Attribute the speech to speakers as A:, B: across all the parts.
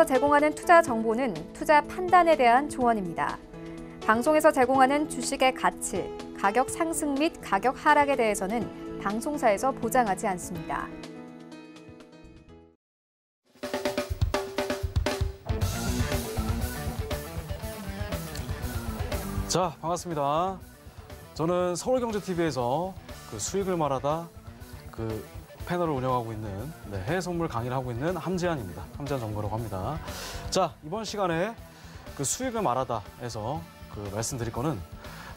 A: 방송에서 제공하는 투자 정보는 투자 판단에 대한 조언입니다. 방송에서 제공하는 주식의 가치, 가격 상승 및 가격 하락에 대해서는 방송사에서 보장하지 않습니다. 자, 반갑습니다. 저는 서울경제TV에서 그 수익을 말하다 그 패널을 운영하고 있는 네, 해외 선물 강의를 하고 있는 함재한입니다. 함재한 정보라고 합니다. 자, 이번 시간에 그 수익을 말하다에서 그 말씀드릴 거는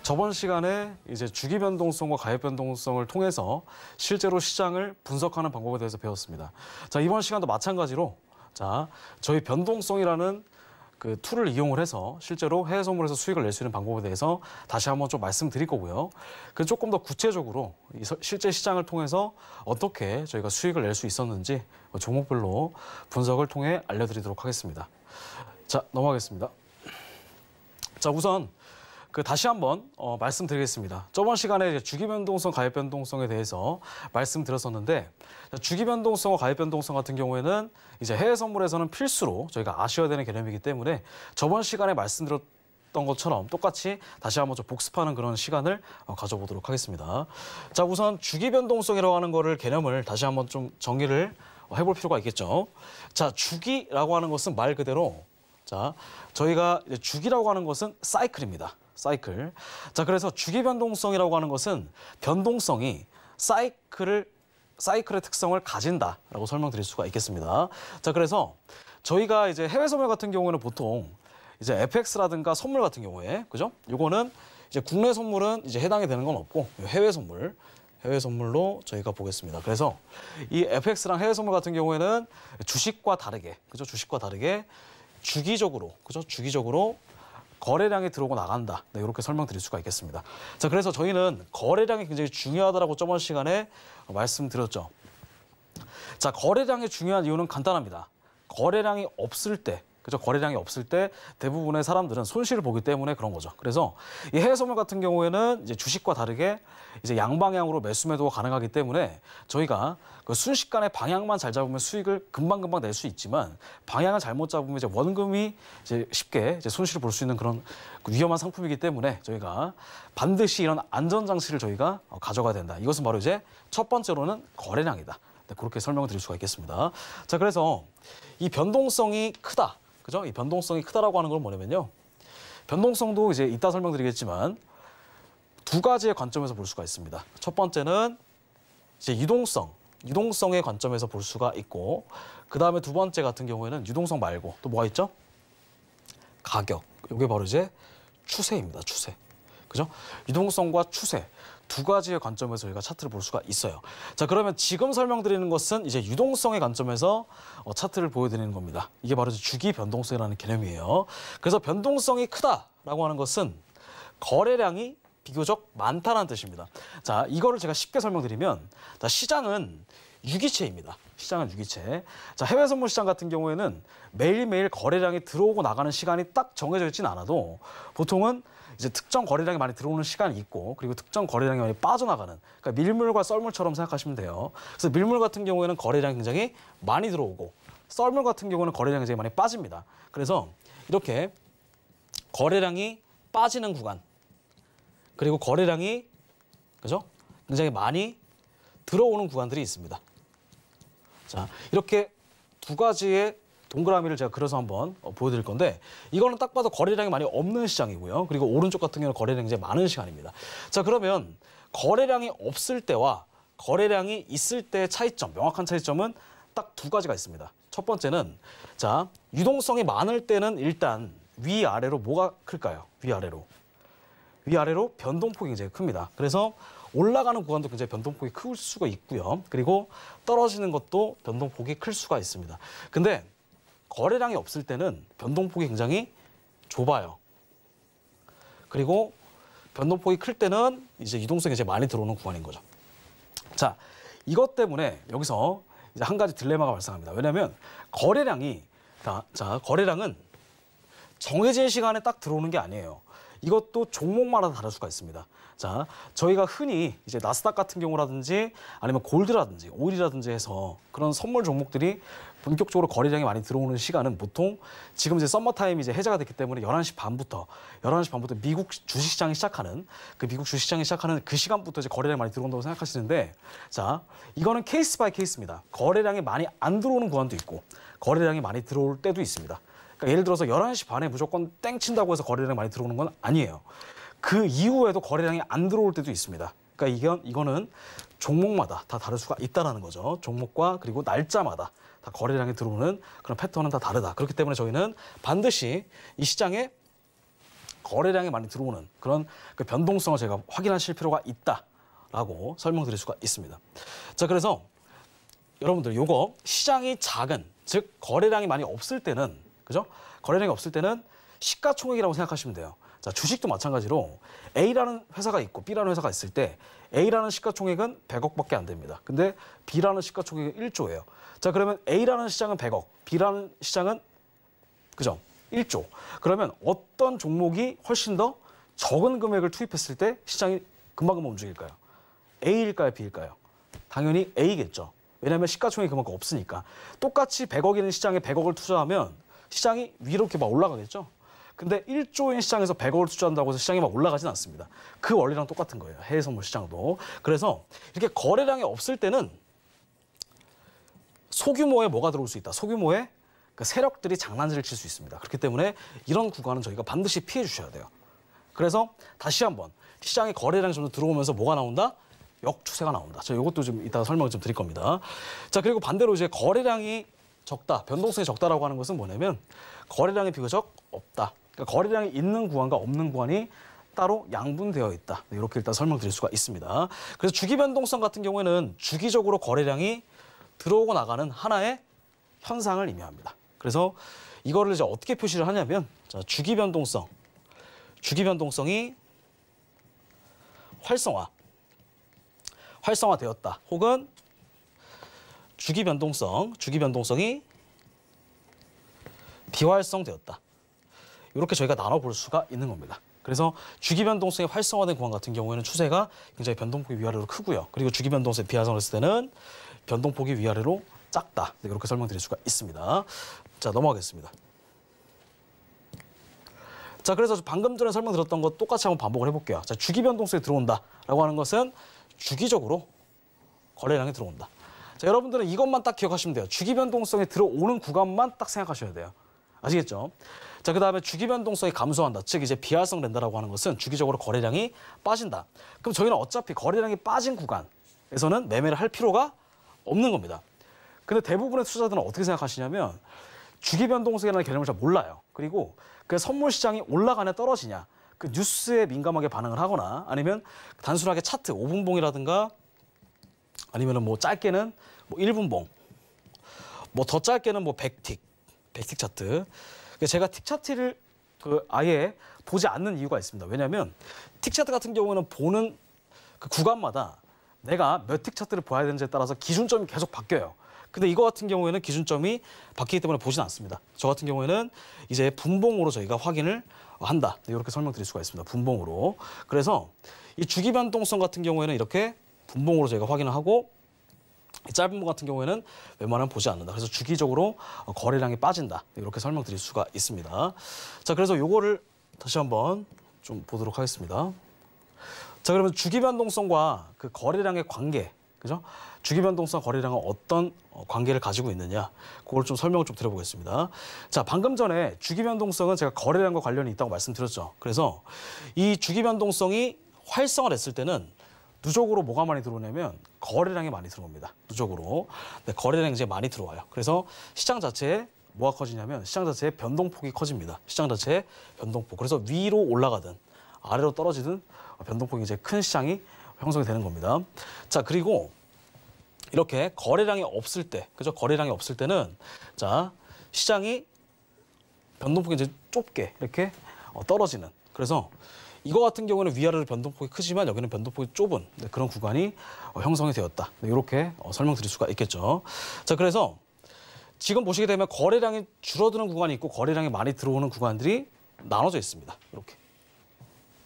A: 저번 시간에 이제 주기 변동성과 가액 변동성을 통해서 실제로 시장을 분석하는 방법에 대해서 배웠습니다. 자, 이번 시간도 마찬가지로 자, 저희 변동성이라는 그 툴을 이용을 해서 실제로 해외 선물에서 수익을 낼 수 있는 방법에 대해서 다시 한번 좀 말씀드릴 거고요. 그 조금 더 구체적으로 실제 시장을 통해서 어떻게 저희가 수익을 낼 수 있었는지 뭐 종목별로 분석을 통해 알려드리도록 하겠습니다. 자, 넘어가겠습니다. 자, 우선 그 다시 한번 어, 말씀드리겠습니다. 저번 시간에 주기변동성, 가입변동성에 대해서 말씀드렸었는데 주기변동성과 가입변동성 같은 경우에는 이제 해외 선물에서는 필수로 저희가 아셔야 되는 개념이기 때문에 저번 시간에 말씀드렸 던 것처럼 똑같이 다시 한번 좀 복습하는 그런 시간을 어, 가져보도록 하겠습니다. 자, 우선 주기 변동성이라고 하는 거를 개념을 다시 한번 좀 정의를 해볼 필요가 있겠죠. 자, 주기라고 하는 것은 말 그대로 자, 저희가 주기라고 하는 것은 사이클입니다. 사이클. 자, 그래서 주기 변동성이라고 하는 것은 변동성이 사이클을 사이클의 특성을 가진다라고 설명드릴 수가 있겠습니다. 자, 그래서 저희가 이제 해외 선물 같은 경우에는 보통 이제 FX라든가 선물 같은 경우에 그죠? 요거는 이제 국내 선물은 이제 해당이 되는 건 없고 해외 선물 해외 선물로 저희가 보겠습니다. 그래서 이 FX랑 해외 선물 같은 경우에는 주식과 다르게 그죠? 주식과 다르게 주기적으로 그죠? 주기적으로 거래량이 들어오고 나간다. 네, 이렇게 설명드릴 수가 있겠습니다. 자, 그래서 저희는 거래량이 굉장히 중요하다라고 저번 시간에 말씀드렸죠. 자, 거래량이 중요한 이유는 간단합니다. 거래량이 없을 때 그죠 거래량이 없을 때 대부분의 사람들은 손실을 보기 때문에 그런 거죠. 그래서 이 해외선물 같은 경우에는 이제 주식과 다르게 이제 양방향으로 매수 매도가 가능하기 때문에 저희가 그 순식간에 방향만 잘 잡으면 수익을 금방금방 낼 수 있지만 방향을 잘못 잡으면 이제 원금이 이제 쉽게 이제 손실을 볼 수 있는 그런 그 위험한 상품이기 때문에 저희가 반드시 이런 안전 장치를 저희가 어, 가져가야 된다. 이것은 바로 이제 첫 번째로는 거래량이다. 네, 그렇게 설명을 드릴 수가 있겠습니다. 자, 그래서 이 변동성이 크다. 그죠? 이 변동성이 크다라고 하는 건 뭐냐면요. 변동성도 이제 이따 설명드리겠지만 두 가지의 관점에서 볼 수가 있습니다. 첫 번째는 이제 유동성, 유동성의 관점에서 볼 수가 있고 그 다음에 두 번째 같은 경우에는 유동성 말고 또 뭐가 있죠? 가격. 이게 바로 이제 추세입니다. 추세. 그죠? 유동성과 추세. 두 가지의 관점에서 저희가 차트를 볼 수가 있어요. 자, 그러면 지금 설명드리는 것은 이제 유동성의 관점에서 어, 차트를 보여드리는 겁니다. 이게 바로 주기 변동성이라는 개념이에요. 그래서 변동성이 크다라고 하는 것은 거래량이 비교적 많다는 뜻입니다. 자, 이거를 제가 쉽게 설명드리면 자, 시장은 유기체입니다. 시장은 유기체. 자, 해외 선물 시장 같은 경우에는 매일매일 거래량이 들어오고 나가는 시간이 딱 정해져 있지는 않아도 보통은 이제 특정 거래량이 많이 들어오는 시간이 있고 그리고 특정 거래량이 많이 빠져나가는 그러니까 밀물과 썰물처럼 생각하시면 돼요. 그래서 밀물 같은 경우에는 거래량이 굉장히 많이 들어오고 썰물 같은 경우는 거래량이 굉장히 많이 빠집니다. 그래서 이렇게 거래량이 빠지는 구간 그리고 거래량이 그죠? 굉장히 많이 들어오는 구간들이 있습니다. 자, 이렇게 두 가지의 동그라미를 제가 그려서 한번 어, 보여드릴 건데 이거는 딱 봐도 거래량이 많이 없는 시장이고요. 그리고 오른쪽 같은 경우는 거래량이 이제 많은 시간입니다. 자 그러면 거래량이 없을 때와 거래량이 있을 때의 차이점, 명확한 차이점은 딱 두 가지가 있습니다. 첫 번째는 자 유동성이 많을 때는 일단 위아래로 뭐가 클까요? 위아래로. 위아래로 변동폭이 굉장히 큽니다. 그래서 올라가는 구간도 굉장히 변동폭이 클 수가 있고요. 그리고 떨어지는 것도 변동폭이 클 수가 있습니다. 근데 거래량이 없을 때는 변동폭이 굉장히 좁아요. 그리고 변동폭이 클 때는 이제 유동성이 이제 많이 들어오는 구간인 거죠. 자, 이것 때문에 여기서 이제 한 가지 딜레마가 발생합니다. 왜냐하면 거래량이 자, 자 거래량은 정해진 시간에 딱 들어오는 게 아니에요. 이것도 종목마다 다를 수가 있습니다. 자, 저희가 흔히 이제 나스닥 같은 경우라든지 아니면 골드라든지 오일이라든지 해서 그런 선물 종목들이 본격적으로 거래량이 많이 들어오는 시간은 보통 지금 이제 썸머타임이 이제 해제가 됐기 때문에 11시 반부터 11시 반부터 미국 주식시장이 시작하는 그 미국 주식시장이 시작하는 그 시간부터 이제 거래량이 많이 들어온다고 생각하시는데 자 이거는 케이스 바이 케이스입니다. 거래량이 많이 안 들어오는 구간도 있고 거래량이 많이 들어올 때도 있습니다. 그러니까 예를 들어서 11시 반에 무조건 땡 친다고 해서 거래량이 많이 들어오는 건 아니에요. 그 이후에도 거래량이 안 들어올 때도 있습니다. 그러니까 이건, 이거는 종목마다 다 다를 수가 있다는 라 거죠. 종목과 그리고 날짜마다 다 거래량이 들어오는 그런 패턴은 다 다르다. 그렇기 때문에 저희는 반드시 이 시장에 거래량이 많이 들어오는 그런 그 변동성을 제가 확인하실 필요가 있다라고 설명드릴 수가 있습니다. 자, 그래서 여러분들 요거 시장이 작은 즉 거래량이 많이 없을 때는 그죠? 거래량이 없을 때는 시가총액이라고 생각하시면 돼요. 자, 주식도 마찬가지로 A라는 회사가 있고 B라는 회사가 있을 때 A라는 시가총액은 100억밖에 안 됩니다. 근데 B라는 시가총액은 1조예요. 자, 그러면 A라는 시장은 100억, B라는 시장은 그죠? 1조. 그러면 어떤 종목이 훨씬 더 적은 금액을 투입했을 때 시장이 금방금방 움직일까요? A일까요, B일까요? 당연히 A겠죠. 왜냐하면 시가총액이 그만큼 없으니까. 똑같이 100억 있는 시장에 100억을 투자하면 시장이 위로 이렇게 막 올라가겠죠. 근데 1조인 시장에서 100억을 투자한다고 해서 시장이 막 올라가진 않습니다. 그 원리랑 똑같은 거예요. 해외 선물 시장도. 그래서 이렇게 거래량이 없을 때는 소규모에 뭐가 들어올 수 있다. 소규모에 그 세력들이 장난질을 칠 수 있습니다. 그렇기 때문에 이런 구간은 저희가 반드시 피해 주셔야 돼요. 그래서 다시 한번 시장에 거래량이 좀 들어오면서 뭐가 나온다? 역추세가 나온다. 저 이것도 좀 이따 설명을 좀 드릴 겁니다. 자 그리고 반대로 이제 거래량이 적다, 변동성이 적다라고 하는 것은 뭐냐면 거래량이 비교적 없다. 그러니까 거래량이 있는 구간과 없는 구간이 따로 양분되어 있다. 네, 이렇게 일단 설명드릴 수가 있습니다. 그래서 주기 변동성 같은 경우에는 주기적으로 거래량이 들어오고 나가는 하나의 현상을 의미합니다. 그래서 이거를 이제 어떻게 표시를 하냐면 자, 주기 변동성. 주기 변동성이 활성화. 활성화되었다. 혹은 주기 변동성, 주기 변동성이 비활성되었다. 이렇게 저희가 나눠볼 수가 있는 겁니다. 그래서 주기 변동성이 활성화된 공항 같은 경우에는 추세가 굉장히 변동폭이 위아래로 크고요. 그리고 주기 변동성이 비하성했을 때는 변동폭이 위아래로 작다. 네, 이렇게 설명드릴 수가 있습니다. 자, 넘어가겠습니다. 자, 그래서 방금 전에 설명드렸던 것 똑같이 한번 반복을 해볼게요. 자, 주기 변동성이 들어온다라고 하는 것은 주기적으로 거래량이 들어온다. 자, 여러분들은 이것만 딱 기억하시면 돼요. 주기 변동성이 들어오는 구간만 딱 생각하셔야 돼요. 아시겠죠? 자, 그다음에 주기 변동성이 감소한다. 즉 이제 비활성 랜다라고 하는 것은 주기적으로 거래량이 빠진다. 그럼 저희는 어차피 거래량이 빠진 구간에서는 매매를 할 필요가 없는 겁니다. 근데 대부분의 투자자들은 어떻게 생각하시냐면 주기 변동성이라는 개념을 잘 몰라요. 그리고 그 선물 시장이 올라가냐 떨어지냐 그 뉴스에 민감하게 반응을 하거나 아니면 단순하게 차트 5분봉이라든가 아니면은 뭐 짧게는 뭐 1분봉 뭐 더 짧게는 뭐 100틱 100틱 차트 그러니까 제가 틱 차트를 그 아예 보지 않는 이유가 있습니다. 왜냐하면 틱 차트 같은 경우는 보는 그 구간마다 내가 몇틱 차트를 봐야 되는지에 따라서 기준점이 계속 바뀌어요. 근데 이거 같은 경우에는 기준점이 바뀌기 때문에 보진 않습니다. 저 같은 경우에는 이제 분봉으로 저희가 확인을 한다. 네, 이렇게 설명드릴 수가 있습니다. 분봉으로. 그래서 이 주기 변동성 같은 경우에는 이렇게 분봉으로 저희가 확인을 하고 짧은 분 같은 경우에는 웬만하면 보지 않는다. 그래서 주기적으로 어, 거래량이 빠진다. 이렇게 설명드릴 수가 있습니다. 자, 그래서 요거를 다시 한번 좀 보도록 하겠습니다. 자, 그러면 주기 변동성과 그 거래량의 관계, 그죠? 주기 변동성 거래량은 어떤 어, 관계를 가지고 있느냐, 그걸 좀 설명을 좀 드려보겠습니다. 자, 방금 전에 주기 변동성은 제가 거래량과 관련이 있다고 말씀드렸죠. 그래서 이 주기 변동성이 활성화됐을 때는 누적으로 뭐가 많이 들어오냐면 거래량이 많이 들어옵니다. 누적으로. 네, 거래량이 이제 많이 들어와요. 그래서 시장 자체에 뭐가 커지냐면 시장 자체의 변동폭이 커집니다. 시장 자체의 변동폭. 그래서 위로 올라가든 아래로 떨어지든 변동폭이 이제 큰 시장이 형성이 되는 겁니다. 자, 그리고 이렇게 거래량이 없을 때, 그죠? 거래량이 없을 때는 자, 시장이 변동폭이 이제 좁게 이렇게 어, 떨어지는. 그래서 이거 같은 경우는 위아래로 변동폭이 크지만 여기는 변동폭이 좁은 네, 그런 구간이 어, 형성이 되었다. 네, 이렇게 어, 설명드릴 수가 있겠죠. 자, 그래서 지금 보시게 되면 거래량이 줄어드는 구간이 있고 거래량이 많이 들어오는 구간들이 나눠져 있습니다. 이렇게.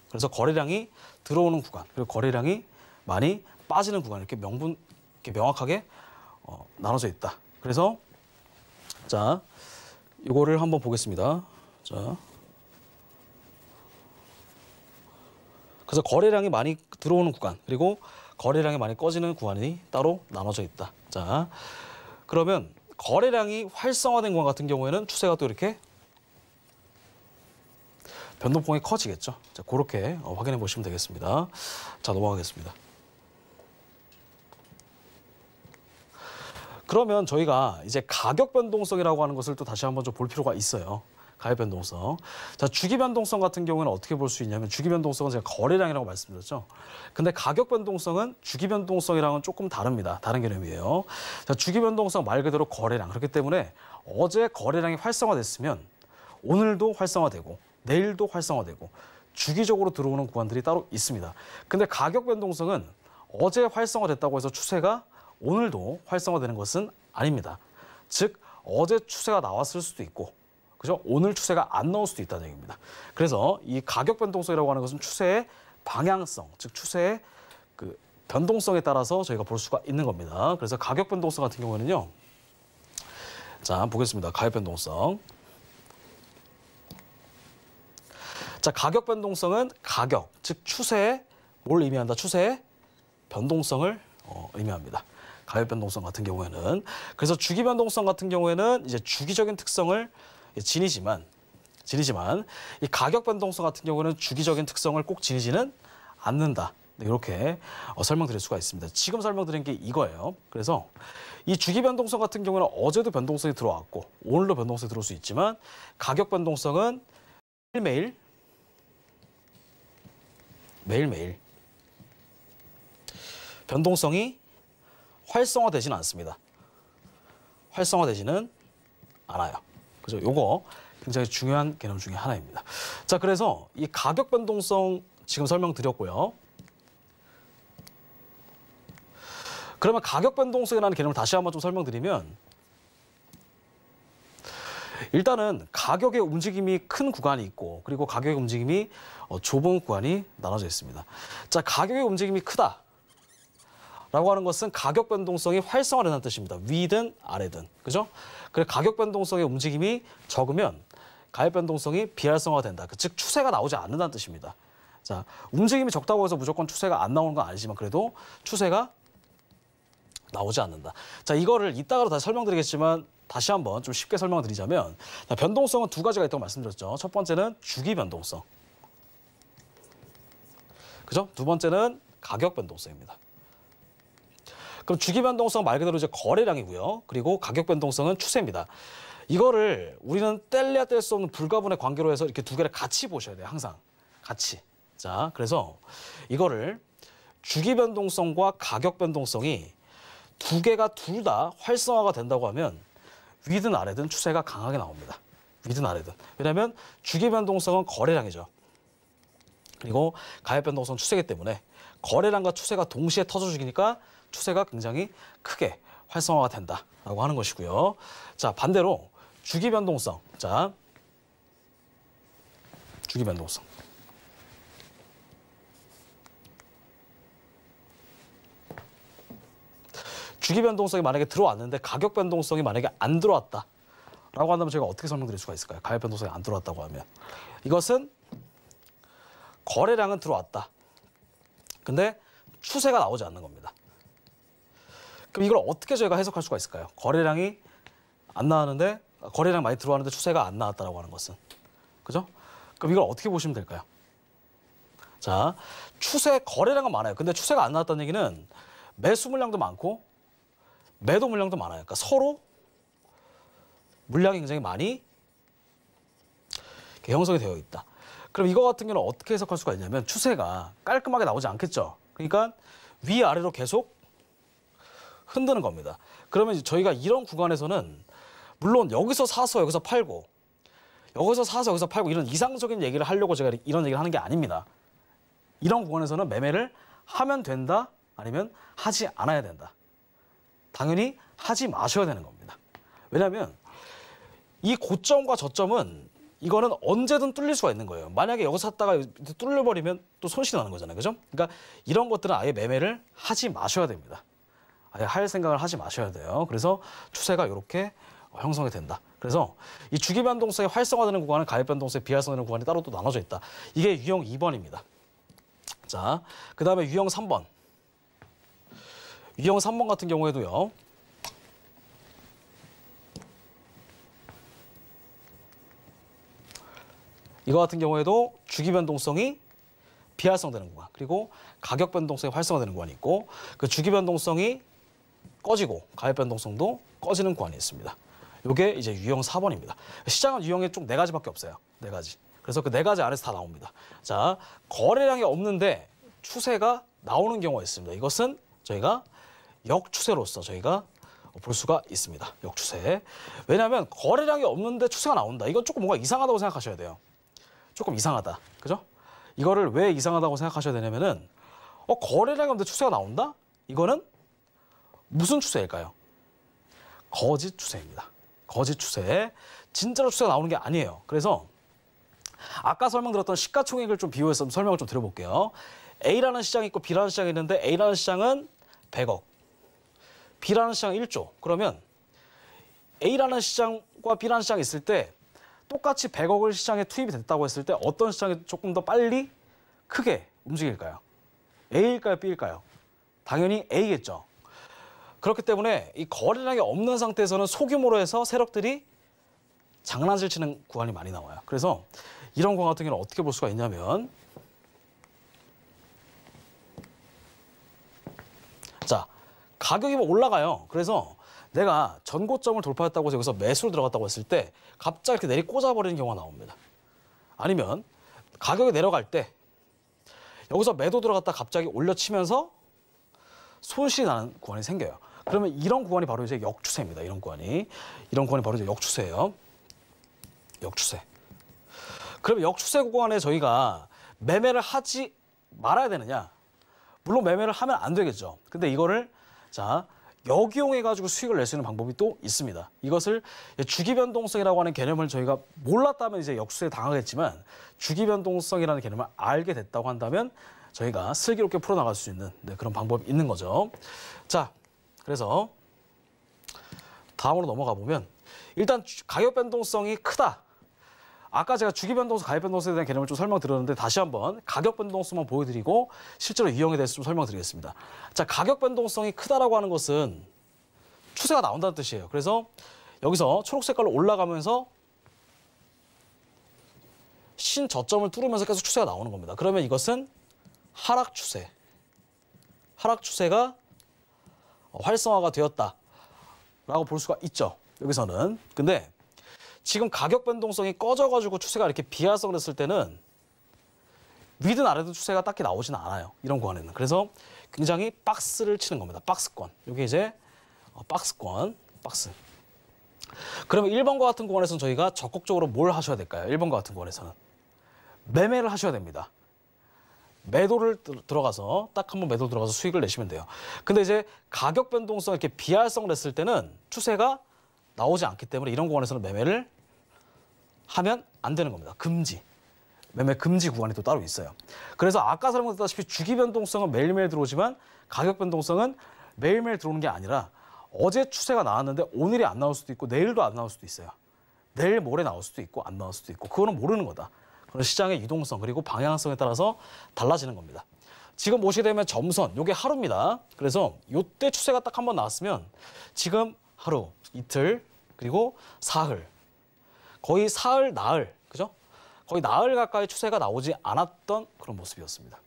A: 그래서 거래량이 들어오는 구간 그리고 거래량이 많이 빠지는 구간 이렇게 명분 이렇게 명확하게 어, 나눠져 있다. 그래서 자 이거를 한번 보겠습니다. 자. 그래서 거래량이 많이 들어오는 구간 그리고 거래량이 많이 꺼지는 구간이 따로 나눠져 있다. 자, 그러면 거래량이 활성화된 구간 같은 경우에는 추세가 또 이렇게 변동폭이 커지겠죠. 자, 그렇게 어, 확인해 보시면 되겠습니다. 자, 넘어가겠습니다. 그러면 저희가 이제 가격 변동성이라고 하는 것을 또 다시 한번 좀볼 필요가 있어요. 가격 변동성. 자, 주기 변동성 같은 경우는 어떻게 볼 수 있냐면 주기 변동성은 제가 거래량이라고 말씀드렸죠. 근데 가격 변동성은 주기 변동성이랑은 조금 다릅니다. 다른 개념이에요. 자, 주기 변동성 말 그대로 거래량. 그렇기 때문에 어제 거래량이 활성화됐으면 오늘도 활성화되고 내일도 활성화되고 주기적으로 들어오는 구간들이 따로 있습니다. 근데 가격 변동성은 어제 활성화됐다고 해서 추세가 오늘도 활성화되는 것은 아닙니다. 즉 어제 추세가 나왔을 수도 있고 그죠? 오늘 추세가 안 나올 수도 있다는 얘기입니다. 그래서 이 가격 변동성이라고 하는 것은 추세의 방향성, 즉 추세의 그 변동성에 따라서 저희가 볼 수가 있는 겁니다. 그래서 가격 변동성 같은 경우에는요. 자, 보겠습니다. 가격 변동성. 자, 가격 변동성은 가격, 즉 추세의 뭘 의미한다? 추세의 변동성을 어, 의미합니다. 가격 변동성 같은 경우에는 그래서 주기 변동성 같은 경우에는 이제 주기적인 특성을 예, 지니지만 지니지만 이 가격 변동성 같은 경우는 주기적인 특성을 꼭 지니지는 않는다. 네, 이렇게 어, 설명드릴 수가 있습니다. 지금 설명드린 게 이거예요. 그래서 이 주기 변동성 같은 경우는 어제도 변동성이 들어왔고 오늘도 변동성이 들어올 수 있지만 가격 변동성은 매일매일 매일매일 변동성이 활성화되지는 않습니다. 활성화되지는 않아요. 그래 요거 굉장히 중요한 개념 중에 하나입니다. 자, 그래서 이 가격 변동성 지금 설명드렸고요. 그러면 가격 변동성이라는 개념을 다시 한번 좀 설명드리면 일단은 가격의 움직임이 큰 구간이 있고 그리고 가격의 움직임이 어, 좁은 구간이 나눠져 있습니다. 자, 가격의 움직임이 크다. 라고 하는 것은 가격 변동성이 활성화된다는 뜻입니다. 위든 아래든. 그죠? 그래 가격 변동성의 움직임이 적으면 가격 변동성이 비활성화된다. 그 즉 추세가 나오지 않는다는 뜻입니다. 자, 움직임이 적다고 해서 무조건 추세가 안 나오는 건 아니지만 그래도 추세가 나오지 않는다. 자, 이거를 이따가로 다시 설명드리겠지만 다시 한번 좀 쉽게 설명드리자면 자, 변동성은 두 가지가 있다고 말씀드렸죠. 첫 번째는 주기 변동성. 그죠? 두 번째는 가격 변동성입니다. 그럼 주기 변동성 말 그대로 이제 거래량이고요. 그리고 가격 변동성은 추세입니다. 이거를 우리는 뗄래야 뗄 수 없는 불가분의 관계로 해서 이렇게 두 개를 같이 보셔야 돼요. 항상 같이. 자, 그래서 이거를 주기 변동성과 가격 변동성이 두 개가 둘 다 활성화가 된다고 하면 위든 아래든 추세가 강하게 나옵니다. 위든 아래든. 왜냐하면 주기 변동성은 거래량이죠. 그리고 가격 변동성은 추세기 때문에 거래량과 추세가 동시에 터져 주니까 추세가 굉장히 크게 활성화가 된다라고 하는 것이고요. 자, 반대로 주기 변동성. 자, 주기 변동성. 주기 변동성이 만약에 들어왔는데 가격 변동성이 만약에 안 들어왔다. 라고 한다면 제가 어떻게 설명드릴 수가 있을까요? 가격 변동성이 안 들어왔다고 하면. 이것은 거래량은 들어왔다. 근데 추세가 나오지 않는 겁니다. 그럼 이걸 어떻게 저희가 해석할 수가 있을까요? 거래량이 안 나왔는데 거래량 많이 들어왔는데 추세가 안 나왔다라고 하는 것은 그죠? 그럼 이걸 어떻게 보시면 될까요? 자, 추세 거래량은 많아요. 근데 추세가 안 나왔다는 얘기는 매수 물량도 많고 매도 물량도 많아요. 그러니까 서로 물량이 굉장히 많이 형성이 되어 있다. 그럼 이거 같은 경우는 어떻게 해석할 수가 있냐면 추세가 깔끔하게 나오지 않겠죠. 그러니까 위아래로 계속 흔드는 겁니다. 그러면 저희가 이런 구간에서는 물론 여기서 사서 여기서 팔고 여기서 사서 여기서 팔고 이런 이상적인 얘기를 하려고 제가 이런 얘기를 하는 게 아닙니다. 이런 구간에서는 매매를 하면 된다 아니면 하지 않아야 된다. 당연히 하지 마셔야 되는 겁니다. 왜냐하면 이 고점과 저점은 이거는 언제든 뚫릴 수가 있는 거예요. 만약에 여기 샀다가 뚫려버리면 또 손실 나는 거잖아요. 그죠? 그러니까 이런 것들은 아예 매매를 하지 마셔야 됩니다. 아예 할 생각을 하지 마셔야 돼요. 그래서 추세가 이렇게 형성이 된다. 그래서 이 주기 변동성이 활성화되는 구간은 가입 변동성이 비활성화되는 구간이 따로 또 나눠져 있다. 이게 유형 2번입니다. 자, 그다음에 유형 3번. 유형 3번 같은 경우에도요. 이거 같은 경우에도 주기 변동성이 비활성되는 화 구간 그리고 가격 변동성이 활성화되는 구간이 있고 그 주기 변동성이 꺼지고 가입 변동성도 꺼지는 구간이 있습니다. 이게 이제 유형 4번입니다. 시장은 유형이 총네 가지밖에 없어요. 네 가지. 그래서 그 네 가지 안에서 다 나옵니다. 자, 거래량이 없는데 추세가 나오는 경우가 있습니다. 이것은 저희가 역추세로서 저희가 볼 수가 있습니다. 역추세. 왜냐하면 거래량이 없는데 추세가 나온다. 이건 조금 뭔가 이상하다고 생각하셔야 돼요. 조금 이상하다. 그죠? 이거를 왜 이상하다고 생각하셔야 되냐면은 어, 거래량이 없는데 추세가 나온다? 이거는 무슨 추세일까요? 거짓 추세입니다. 거짓 추세. 진짜로 추세가 나오는 게 아니에요. 그래서 아까 설명드렸던 시가총액을 좀 비교해서 설명을 좀 드려볼게요. A라는 시장이 있고 B라는 시장이 있는데 A라는 시장은 100억, B라는 시장 은 1조. 그러면 A라는 시장과 B라는 시장이 있을 때 똑같이 100억을 시장에 투입이 됐다고 했을 때 어떤 시장이 조금 더 빨리 크게 움직일까요? A일까요? B일까요? 당연히 A겠죠. 그렇기 때문에 이 거래량이 없는 상태에서는 소규모로 해서 세력들이 장난질 치는 구간이 많이 나와요. 그래서 이런 거 같은 경우는 어떻게 볼 수가 있냐면 자 가격이 뭐 올라가요. 그래서 내가 전고점을 돌파했다고 해서 여기서 매수로 들어갔다고 했을 때 갑자기 이렇게 내리 꽂아버리는 경우가 나옵니다. 아니면 가격이 내려갈 때 여기서 매도 들어갔다 갑자기 올려치면서 손실이 나는 구간이 생겨요. 그러면 이런 구간이 바로 이제 역추세입니다. 이런 구간이. 이런 구간이 바로 이제 역추세예요. 역추세. 그럼 역추세 구간에 저희가 매매를 하지 말아야 되느냐? 물론 매매를 하면 안 되겠죠. 근데 이거를 자 역이용해가지고 수익을 낼 수 있는 방법이 또 있습니다. 이것을 주기변동성이라고 하는 개념을 저희가 몰랐다면 이제 역수에 당하겠지만 주기변동성이라는 개념을 알게 됐다고 한다면 저희가 슬기롭게 풀어나갈 수 있는 네, 그런 방법이 있는 거죠. 자, 그래서 다음으로 넘어가 보면 일단 가격 변동성이 크다. 아까 제가 주기 변동성, 가격 변동성에 대한 개념을 좀 설명드렸는데 다시 한번 가격 변동성만 보여드리고 실제로 유형에 대해서 좀 설명드리겠습니다. 자, 가격 변동성이 크다라고 하는 것은 추세가 나온다는 뜻이에요. 그래서 여기서 초록색깔로 올라가면서 신저점을 뚫으면서 계속 추세가 나오는 겁니다. 그러면 이것은 하락 추세. 하락 추세가 활성화가 되었다라고 볼 수가 있죠. 여기서는. 근데 지금 가격 변동성이 꺼져가지고 추세가 이렇게 비하성을 했을 때는 위든 아래든 추세가 딱히 나오지는 않아요. 이런 구간에는. 그래서 굉장히 박스를 치는 겁니다. 박스권. 이게 이제 어, 박스권, 박스. 그러면 1번과 같은 구간에서는 저희가 적극적으로 뭘 하셔야 될까요? 1번과 같은 구간에서는. 매매를 하셔야 됩니다. 매도를 들어가서 딱 한 번 매도 들어가서 수익을 내시면 돼요. 근데 이제 가격 변동성 이렇게 비활성을 냈을 때는 추세가 나오지 않기 때문에 이런 구간에서는 매매를 하면 안 되는 겁니다. 금지. 매매 금지 구간이 또 따로 있어요. 그래서 아까 설명드렸다시피 주기 변동성은 매일매일 들어오지만 가격 변동성은 매일매일 들어오는 게 아니라 어제 추세가 나왔는데 오늘이 안 나올 수도 있고 내일도 안 나올 수도 있어요. 내일 모레 나올 수도 있고 안 나올 수도 있고 그거는 모르는 거다. 그런 시장의 유동성 그리고 방향성에 따라서 달라지는 겁니다. 지금 보시게 되면 점선, 요게 하루입니다. 그래서 요때 추세가 딱 한 번 나왔으면 지금 하루, 이틀, 그리고 사흘, 거의 사흘, 나흘, 그죠? 거의 나흘 가까이 추세가 나오지 않았던 그런 모습이었습니다.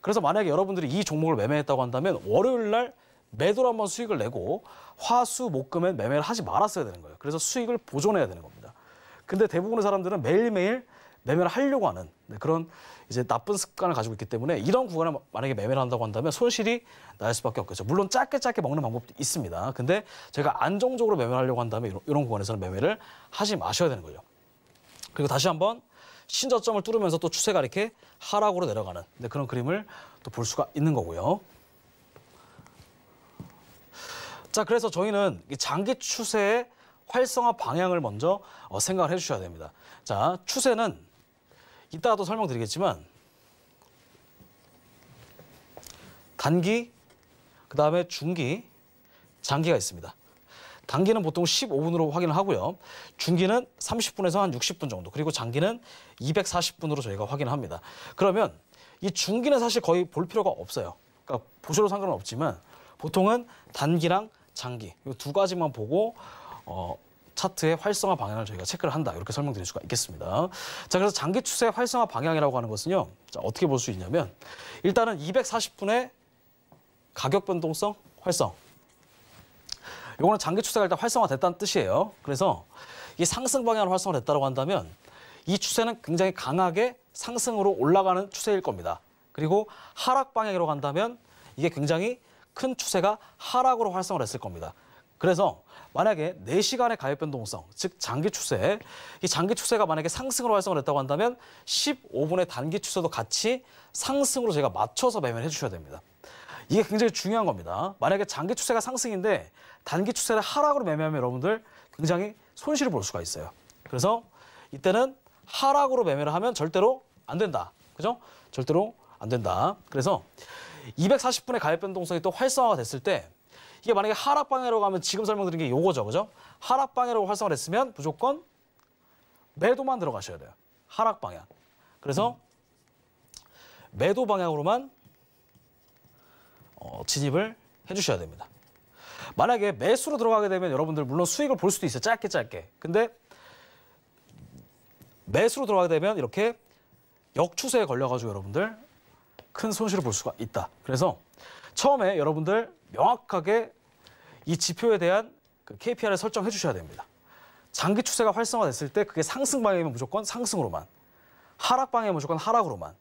A: 그래서 만약에 여러분들이 이 종목을 매매했다고 한다면 월요일 날 매도로 한번 수익을 내고 화수 목금엔 매매를 하지 말았어야 되는 거예요. 그래서 수익을 보존해야 되는 겁니다. 근데 대부분의 사람들은 매일매일 매매를 하려고 하는 네, 그런 이제 나쁜 습관을 가지고 있기 때문에 이런 구간을 만약에 매매를 한다고 한다면 손실이 날 수밖에 없겠죠. 물론 짧게 짧게 먹는 방법도 있습니다. 근데 제가 안정적으로 매매를 하려고 한다면 이런, 구간에서는 매매를 하지 마셔야 되는 거죠. 그리고 다시 한번 신저점을 뚫으면서 또 추세가 이렇게 하락으로 내려가는 네, 그런 그림을 또 볼 수가 있는 거고요. 자, 그래서 저희는 장기 추세의 활성화 방향을 먼저 어, 생각을 해주셔야 됩니다. 자, 추세는 이따가 또 설명드리겠지만 단기, 그다음에 중기, 장기가 있습니다. 단기는 보통 15분으로 확인을 하고요. 중기는 30분에서 한 60분 정도, 그리고 장기는 240분으로 저희가 확인합니다. 을 그러면 이 중기는 사실 거의 볼 필요가 없어요. 그러니까 보셔도 상관은 없지만 보통은 단기랑 장기 이 두 가지만 보고 어, 차트의 활성화 방향을 저희가 체크를 한다. 이렇게 설명드릴 수가 있겠습니다. 자, 그래서 장기 추세 활성화 방향이라고 하는 것은요. 자, 어떻게 볼 수 있냐면 일단은 240분의 가격 변동성 활성. 이거는 장기 추세가 일단 활성화됐다는 뜻이에요. 그래서 이 상승 방향으로 활성화됐다고 한다면 이 추세는 굉장히 강하게 상승으로 올라가는 추세일 겁니다. 그리고 하락 방향으로 간다면 이게 굉장히 큰 추세가 하락으로 활성화됐을 겁니다. 그래서 만약에 4시간의 가격 변동성, 즉 장기 추세, 이 장기 추세가 만약에 상승으로 활성을 했다고 한다면 15분의 단기 추세도 같이 상승으로 제가 맞춰서 매매를 해주셔야 됩니다. 이게 굉장히 중요한 겁니다. 만약에 장기 추세가 상승인데 단기 추세를 하락으로 매매하면 여러분들 굉장히 손실을 볼 수가 있어요. 그래서 이때는 하락으로 매매를 하면 절대로 안 된다. 그죠? 절대로 안 된다. 그래서 240분의 가격 변동성이 또 활성화가 됐을 때 이게 만약에 하락 방향으로 가면 지금 설명드린 게이거죠 그죠? 하락 방향으로 활성화를 했으면 무조건 매도만 들어가셔야 돼요. 하락 방향. 그래서 매도 방향으로만 어, 진입을 해주셔야 됩니다. 만약에 매수로 들어가게 되면 여러분들 물론 수익을 볼 수도 있어요. 짧게 짧게. 근데 매수로 들어가게 되면 이렇게 역추세에 걸려가지고 여러분들 큰 손실을 볼 수가 있다. 그래서 처음에 여러분들 명확하게 이 지표에 대한 그 KPI를 설정해 주셔야 됩니다. 장기 추세가 활성화됐을 때 그게 상승 방향이면 무조건 상승으로만, 하락 방향이면 무조건 하락으로만,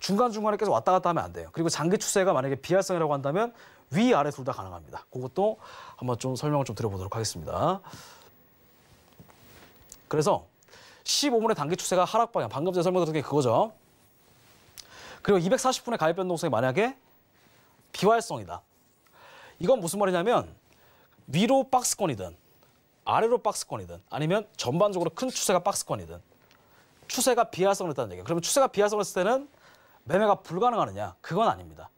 A: 중간중간에 계속 왔다 갔다 하면 안 돼요. 그리고 장기 추세가 만약에 비활성이라고 한다면 위, 아래 둘 다 가능합니다. 그것도 한번 좀 설명을 좀 드려보도록 하겠습니다. 그래서 15분의 단기 추세가 하락 방향, 방금 전에 설명드렸던 게 그거죠. 그리고 240분의 가입 변동성이 만약에 비활성이다. 이건 무슨 말이냐면 위로 박스권이든 아래로 박스권이든 아니면 전반적으로 큰 추세가 박스권이든 추세가 비활성을 했다는 얘기예요. 그러면 추세가 비활성을 했을 때는 매매가 불가능하느냐? 그건 아닙니다.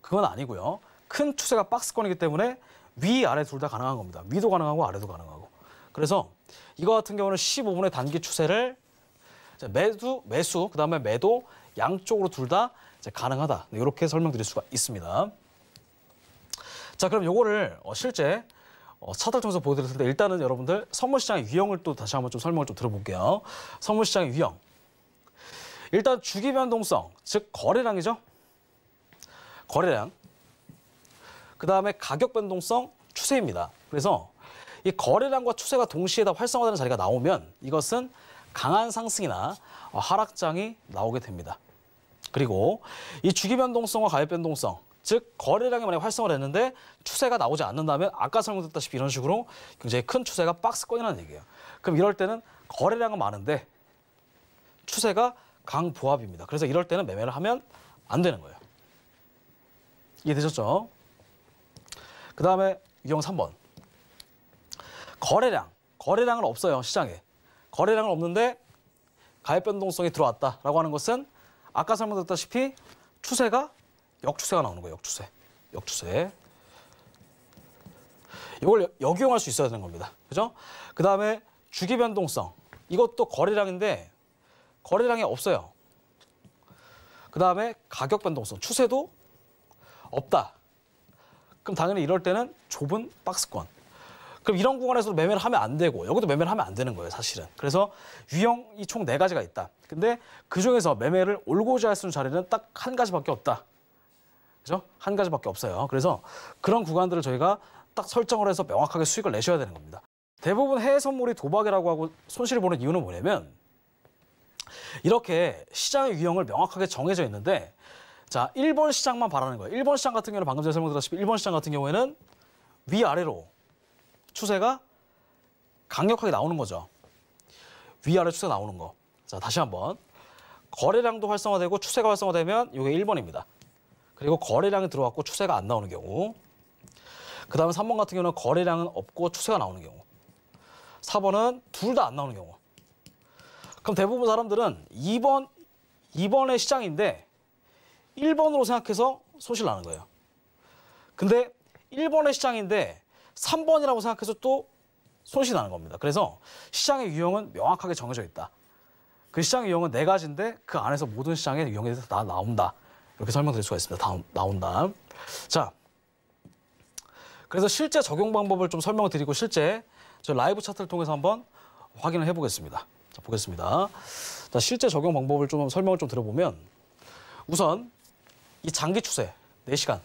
A: 그건 아니고요. 큰 추세가 박스권이기 때문에 위, 아래 둘 다 가능한 겁니다. 위도 가능하고 아래도 가능하고. 그래서 이거 같은 경우는 15분의 단기 추세를 매수, 매수, 그 다음에 매도 양쪽으로 둘다 가능하다. 이렇게 네, 설명드릴 수가 있습니다. 자, 그럼 요거를 어, 실제 어, 차들 청소 보여드렸을 때 일단은 여러분들 선물시장의 유형을 또 다시 한번 좀 설명을 좀 들어볼게요. 선물시장의 유형. 일단 주기 변동성, 즉 거래량이죠. 거래량. 그다음에 가격 변동성, 추세입니다. 그래서 이 거래량과 추세가 동시에 다 활성화되는 자리가 나오면 이것은 강한 상승이나 어, 하락장이 나오게 됩니다. 그리고 이 주기 변동성과 가액 변동성 즉 거래량이 만약 활성화를 했는데 추세가 나오지 않는다면 아까 설명드렸다시피 이런 식으로 굉장히 큰 추세가 박스권이라는 얘기예요. 그럼 이럴 때는 거래량은 많은데 추세가 강보합입니다. 그래서 이럴 때는 매매를 하면 안 되는 거예요. 이해되셨죠? 그 다음에 유형 3번. 거래량. 거래량은 없어요, 시장에. 거래량은 없는데 가입 변동성이 들어왔다라고 하는 것은 아까 설명드렸다시피 추세가 역추세가 나오는 거예요. 역추세. 역추세. 이걸 역이용할 수 있어야 되는 겁니다. 그죠? 그 다음에 주기 변동성. 이것도 거래량인데 거래량이 없어요. 그 다음에 가격 변동성. 추세도 없다. 그럼 당연히 이럴 때는 좁은 박스권. 그럼 이런 구간에서도 매매를 하면 안 되고 여기도 매매를 하면 안 되는 거예요, 사실은. 그래서 유형이 총 네가지가 있다. 근데 그중에서 매매를 올고자할 수 있는 자리는 딱 한 가지밖에 없다. 그죠? 한 가지밖에 없어요. 그래서 그런 구간들을 저희가 딱 설정을 해서 명확하게 수익을 내셔야 되는 겁니다. 대부분 해외 선물이 도박이라고 하고 손실을 보는 이유는 뭐냐면 이렇게 시장의 유형을 명확하게 정해져 있는데 자, 일본 시장만 바라는 거예요. 일본 시장 같은 경우는 방금 제가 설명드렸다시피 일본 시장 같은 경우에는 위아래로 추세가 강력하게 나오는 거죠. 위아래 추세 가 나오는 거. 자, 다시 한번. 거래량도 활성화되고 추세가 활성화되면 이게 1번입니다. 그리고 거래량이 들어왔고 추세가 안 나오는 경우. 그 다음에 3번 같은 경우는 거래량은 없고 추세가 나오는 경우. 4번은 둘 다 안 나오는 경우. 그럼 대부분 사람들은 2번, 2번의 시장인데 1번으로 생각해서 손실 나는 거예요. 근데 1번의 시장인데 3번이라고 생각해서 또 손실 나는 겁니다. 그래서 시장의 유형은 명확하게 정해져 있다. 그 시장의 유형은 네 가지인데 그 안에서 모든 시장의 유형에 대해서 다 나온다. 이렇게 설명드릴 수가 있습니다. 다음, 나온다. 자, 그래서 실제 적용 방법을 좀 설명을 드리고 실제 저 라이브 차트를 통해서 한번 확인을 해보겠습니다. 자, 보겠습니다. 자, 실제 적용 방법을 좀 설명을 좀 들어보면 우선 이 장기 추세, 4시간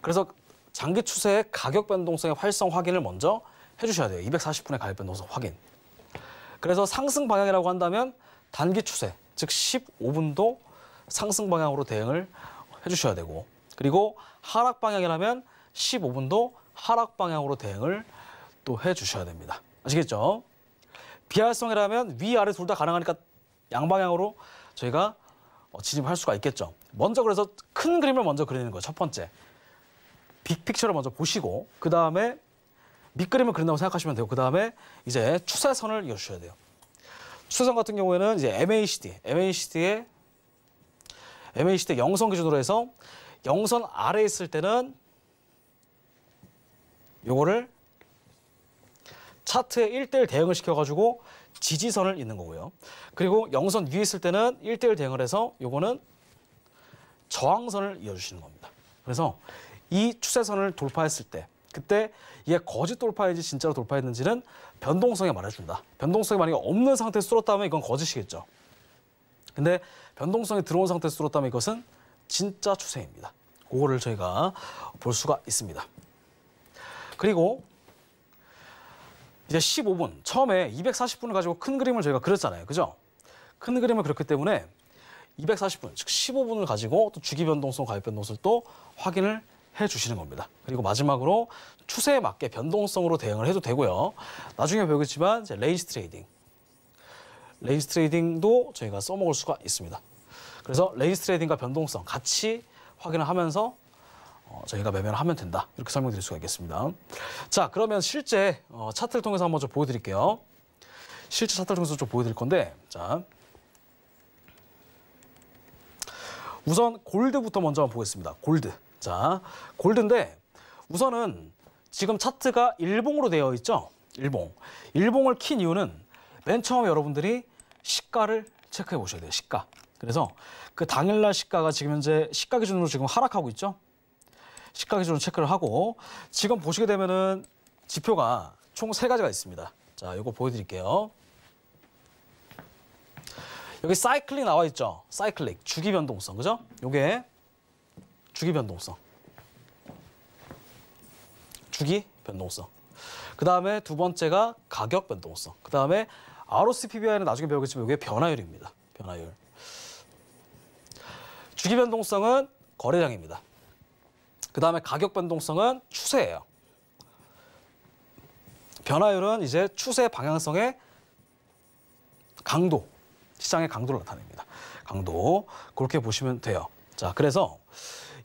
A: 그래서 장기 추세의 가격 변동성의 활성 확인을 먼저 해주셔야 돼요. 240분의 가격 변동성 확인. 그래서 상승 방향이라고 한다면 단기 추세, 즉 15분도 상승 방향으로 대응을 해주셔야 되고 그리고 하락 방향이라면 15분도 하락 방향으로 대응을 또 해주셔야 됩니다. 아시겠죠? 비활성이라면 위아래 둘 다 가능하니까 양방향으로 저희가 어, 진입할 수가 있겠죠. 먼저 그래서 큰 그림을 먼저 그리는 거예요. 첫 번째. 빅픽처를 먼저 보시고 그 다음에 밑그림을 그린다고 생각하시면 되고 그 다음에 이제 추세선을 이어주셔야 돼요. 추세선 같은 경우에는 이제 MACD, MACD의 MACD 영선 기준으로 해서 영선 아래에 있을 때는 요거를 차트에 1대1 대응을 시켜가지고 지지선을 잇는 거고요. 그리고 영선 위에 있을 때는 1대1 대응을 해서 요거는 저항선을 이어주시는 겁니다. 그래서 이 추세선을 돌파했을 때 그때 이게 거짓 돌파인지 진짜로 돌파했는지는 변동성에 말해준다. 변동성이 만약에 없는 상태에서 뚫었다면 이건 거짓이겠죠. 근데 변동성이 들어온 상태에서 뚫었다면 이것은 진짜 추세입니다. 그거를 저희가 볼 수가 있습니다. 그리고 이제 15분, 처음에 240분을 가지고 큰 그림을 저희가 그렸잖아요. 그죠? 큰 그림을 그렸기 때문에 240분, 즉 15분을 가지고 또 주기 변동성, 가입 변동성을 또 확인을 해주시는 겁니다. 그리고 마지막으로 추세에 맞게 변동성으로 대응을 해도 되고요. 나중에 배우겠지만 이제 레인지 트레이딩. 레인지 트레이딩도 저희가 써먹을 수가 있습니다. 그래서 레인지 트레이딩과 변동성 같이 확인을 하면서 어, 저희가 매매를 하면 된다. 이렇게 설명드릴 수가 있겠습니다. 자, 그러면 실제 어, 차트를 통해서 한번 좀 보여드릴게요. 실제 차트를 통해서 좀 보여드릴 건데 자, 우선 골드부터 먼저 한번 보겠습니다. 골드. 자, 골드인데 우선은 지금 차트가 일봉으로 되어 있죠? 일봉. 일봉을 킨 이유는 맨 처음 여러분들이 시가를 체크해 보셔야 돼요. 시가. 그래서 그 당일날 시가가 지금 현재 시가 기준으로 지금 하락하고 있죠? 시가 기준으로 체크를 하고 지금 보시게 되면은 지표가 총 세 가지가 있습니다. 자, 이거 보여드릴게요. 여기 사이클릭 나와 있죠? 사이클릭, 주기 변동성, 그죠? 이게 주기 변동성. 주기 변동성. 그 다음에 두 번째가 가격 변동성. 그 다음에 ROC PBI는 나중에 배우겠지만 이게 변화율입니다. 변화율. 주기 변동성은 거래량입니다. 그 다음에 가격 변동성은 추세예요. 변화율은 이제 추세 방향성의 강도, 시장의 강도를 나타냅니다. 강도 그렇게 보시면 돼요. 자, 그래서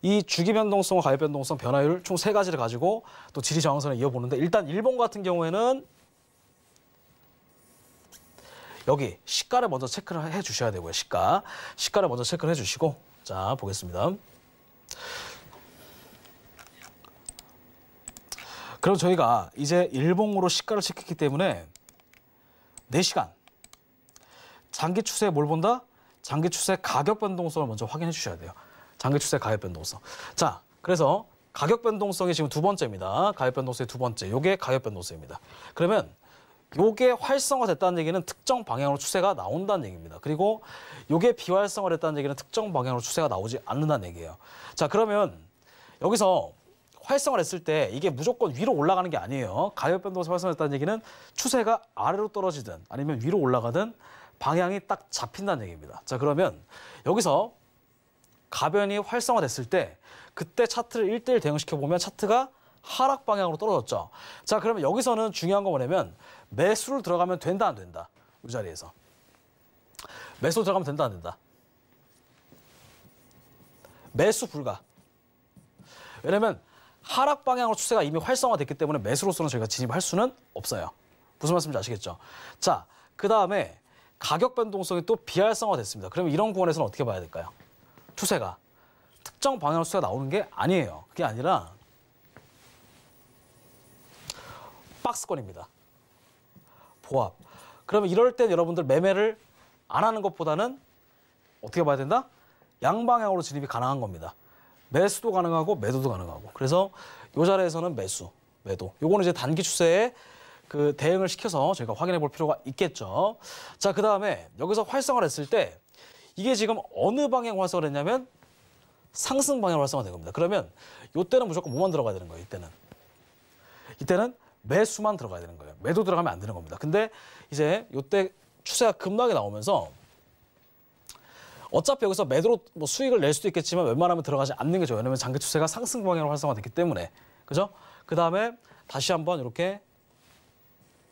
A: 이 주기 변동성과 가입 변동성 변화율 총 세 가지를 가지고 또 지리 저항선을 이어보는데 일단 일본 같은 경우에는 여기 시가를 먼저 체크를 해 주셔야 되고요. 시가. 시가를 먼저 체크를 해 주시고 자, 보겠습니다. 그럼 저희가 이제 일본으로 시가를 체크했기 때문에 4시간 장기 추세에 뭘 본다? 장기 추세 가격 변동성을 먼저 확인해 주셔야 돼요. 장기 추세 가격 변동성. 자, 그래서 가격 변동성이 지금 두 번째입니다. 가격 변동성의 두 번째. 요게 가격 변동성입니다. 그러면 요게 활성화됐다는 얘기는 특정 방향으로 추세가 나온다는 얘기입니다. 그리고 요게 비활성화됐다는 얘기는 특정 방향으로 추세가 나오지 않는다는 얘기예요. 자, 그러면 여기서 활성화됐을 때 이게 무조건 위로 올라가는 게 아니에요. 가격 변동성 활성화됐다는 얘기는 추세가 아래로 떨어지든 아니면 위로 올라가든 방향이 딱 잡힌다는 얘기입니다. 자, 그러면 여기서 가변이 활성화됐을 때 그때 차트를 일대일 대응시켜 보면 차트가 하락 방향으로 떨어졌죠. 자, 그러면 여기서는 중요한 건 뭐냐면 매수를 들어가면 된다 안 된다. 이 자리에서. 매수 들어가면 된다 안 된다. 매수 불가. 왜냐면 하락 방향으로 추세가 이미 활성화됐기 때문에 매수로서는 저희가 진입할 수는 없어요. 무슨 말씀인지 아시겠죠? 자, 그다음에 가격 변동성이 또 비활성화됐습니다. 그러면 이런 구간에서는 어떻게 봐야 될까요? 추세가 특정 방향 으 수가 나오는 게 아니에요. 그게 아니라 박스권입니다. 보합. 그러면 이럴 땐 여러분들 매매를 안 하는 것보다는 어떻게 봐야 된다? 양방향으로 진입이 가능한 겁니다. 매수도 가능하고 매도도 가능하고. 그래서 이 자리에서는 매수, 매도. 요거는 이제 단기 추세에 그 대응을 시켜서 저희가 확인해 볼 필요가 있겠죠. 자, 그다음에 여기서 활성화를 했을 때 이게 지금 어느 방향 활성화됐냐면 상승 방향 활성화된 겁니다. 그러면 이때는 무조건 뭐만 들어가야 되는 거예요. 이때는 이때는 매수만 들어가야 되는 거예요. 매도 들어가면 안 되는 겁니다. 근데 이제 이때 추세가 급락이 나오면서 어차피 여기서 매도로 뭐 수익을 낼 수도 있겠지만 웬만하면 들어가지 않는 게 좋아요. 왜냐면 장기 추세가 상승 방향으로 활성화됐기 때문에. 그죠? 그 다음에 다시 한번 이렇게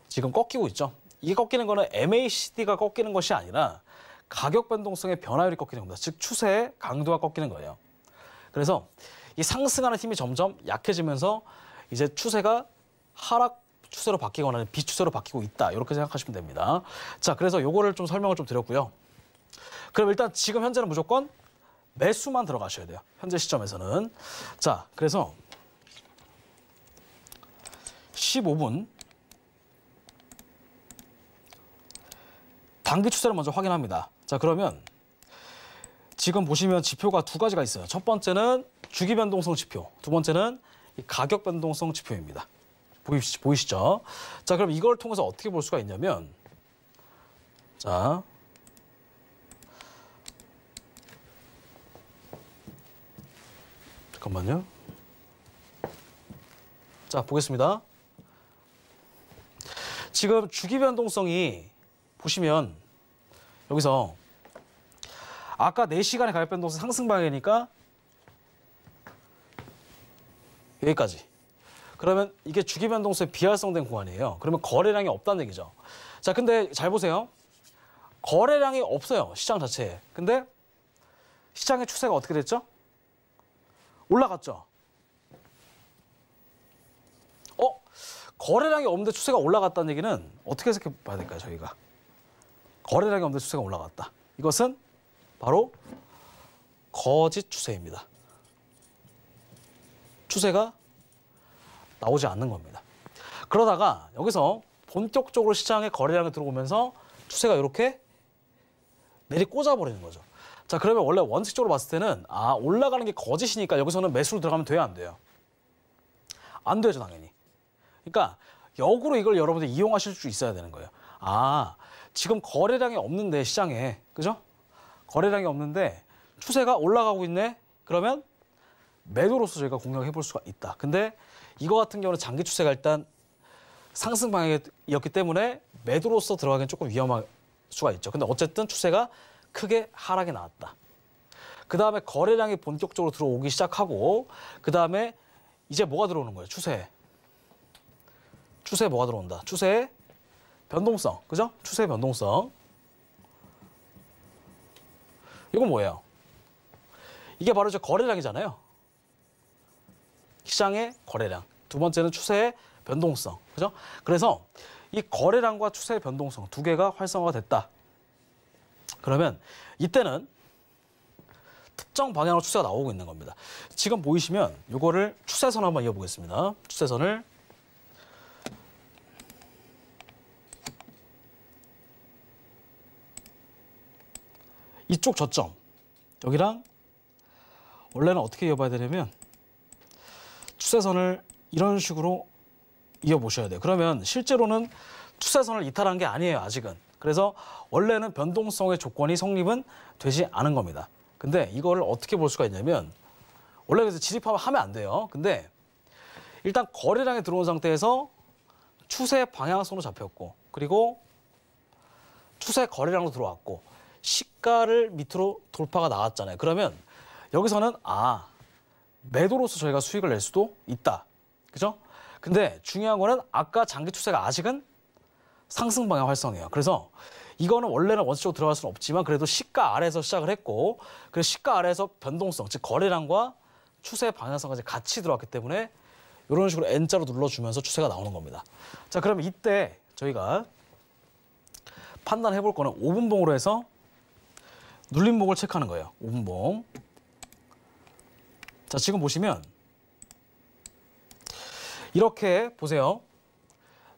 A: 지금 꺾이고 있죠. 이게 꺾이는 거는 MACD가 꺾이는 것이 아니라 가격 변동성의 변화율이 꺾이는 겁니다. 즉 추세의 강도가 꺾이는 거예요. 그래서 이 상승하는 힘이 점점 약해지면서 이제 추세가 하락 추세로 바뀌거나 비추세로 바뀌고 있다. 이렇게 생각하시면 됩니다. 자, 그래서 요거를 좀 설명을 좀 드렸고요. 그럼 일단 지금 현재는 무조건 매수만 들어가셔야 돼요. 현재 시점에서는. 자, 그래서 15분 단기 추세를 먼저 확인합니다. 자, 그러면 지금 보시면 지표가 두 가지가 있어요. 첫 번째는 주기 변동성 지표, 두 번째는 가격 변동성 지표입니다. 보이시, 보이시죠? 자, 그럼 이걸 통해서 어떻게 볼 수가 있냐면 자, 잠깐만요. 자, 보겠습니다. 지금 주기 변동성이 보시면 여기서 아까 4시간의 가격 변동성 상승방향이니까 여기까지. 그러면 이게 주기 변동성에 비활성된 구간이에요. 그러면 거래량이 없다는 얘기죠. 자, 근데 잘 보세요. 거래량이 없어요, 시장 자체에. 근데 시장의 추세가 어떻게 됐죠? 올라갔죠? 어? 거래량이 없는데 추세가 올라갔다는 얘기는 어떻게 해석해 봐야 될까요, 저희가? 거래량이 없는 추세가 올라갔다. 이것은 바로 거짓 추세입니다. 추세가 나오지 않는 겁니다. 그러다가 여기서 본격적으로 시장에 거래량이 들어오면서 추세가 이렇게 내리 꽂아버리는 거죠. 자 그러면 원래 원칙적으로 봤을 때는 아 올라가는 게 거짓이니까 여기서는 매수로 들어가면 돼요 안 돼요? 안 되죠 당연히. 그러니까 역으로 이걸 여러분들이 이용하실 수 있어야 되는 거예요. 아 지금 거래량이 없는데 시장에 그죠? 거래량이 없는데 추세가 올라가고 있네. 그러면 매도로서 저희가 공략해 볼 수가 있다. 근데 이거 같은 경우는 장기 추세가 일단 상승 방향이었기 때문에 매도로서 들어가기엔 조금 위험할 수가 있죠. 근데 어쨌든 추세가 크게 하락이 나왔다. 그 다음에 거래량이 본격적으로 들어오기 시작하고 그 다음에 이제 뭐가 들어오는 거예요? 추세. 추세 뭐가 들어온다? 추세에 변동성, 그죠? 추세 변동성. 이건 뭐예요? 이게 바로 이제 거래량이잖아요. 시장의 거래량. 두 번째는 추세의 변동성. 그죠? 그래서 이 거래량과 추세의 변동성 두 개가 활성화가 됐다. 그러면 이때는 특정 방향으로 추세가 나오고 있는 겁니다. 지금 보이시면 이거를 추세선 한번 이어보겠습니다. 추세선을 이쪽 저점 여기랑 원래는 어떻게 이어봐야 되냐면 추세선을 이런 식으로 이어보셔야 돼요. 그러면 실제로는 추세선을 이탈한 게 아니에요, 아직은. 그래서 원래는 변동성의 조건이 성립은 되지 않은 겁니다. 근데 이거 어떻게 볼 수가 있냐면 원래 그래서 진입하면 하면 안 돼요. 근데 일단 거래량이 들어온 상태에서 추세 방향성으로 잡혔고 그리고 추세 거래량으로 들어왔고 시가를 밑으로 돌파가 나왔잖아요. 그러면 여기서는 아 매도로서 저희가 수익을 낼 수도 있다. 그죠? 근데 중요한 거는 아까 장기 추세가 아직은 상승 방향 활성이에요. 그래서 이거는 원래는 원칙적으로 들어갈 수는 없지만 그래도 시가 아래에서 시작을 했고 그 시가 아래에서 변동성, 즉 거래량과 추세 방향성까지 같이 들어왔기 때문에 이런 식으로 N자로 눌러주면서 추세가 나오는 겁니다. 자, 그러면 이때 저희가 판단해 볼 거는 5분봉으로 해서 눌림목을 체크하는 거예요. 운봉. 자, 지금 보시면 이렇게 보세요.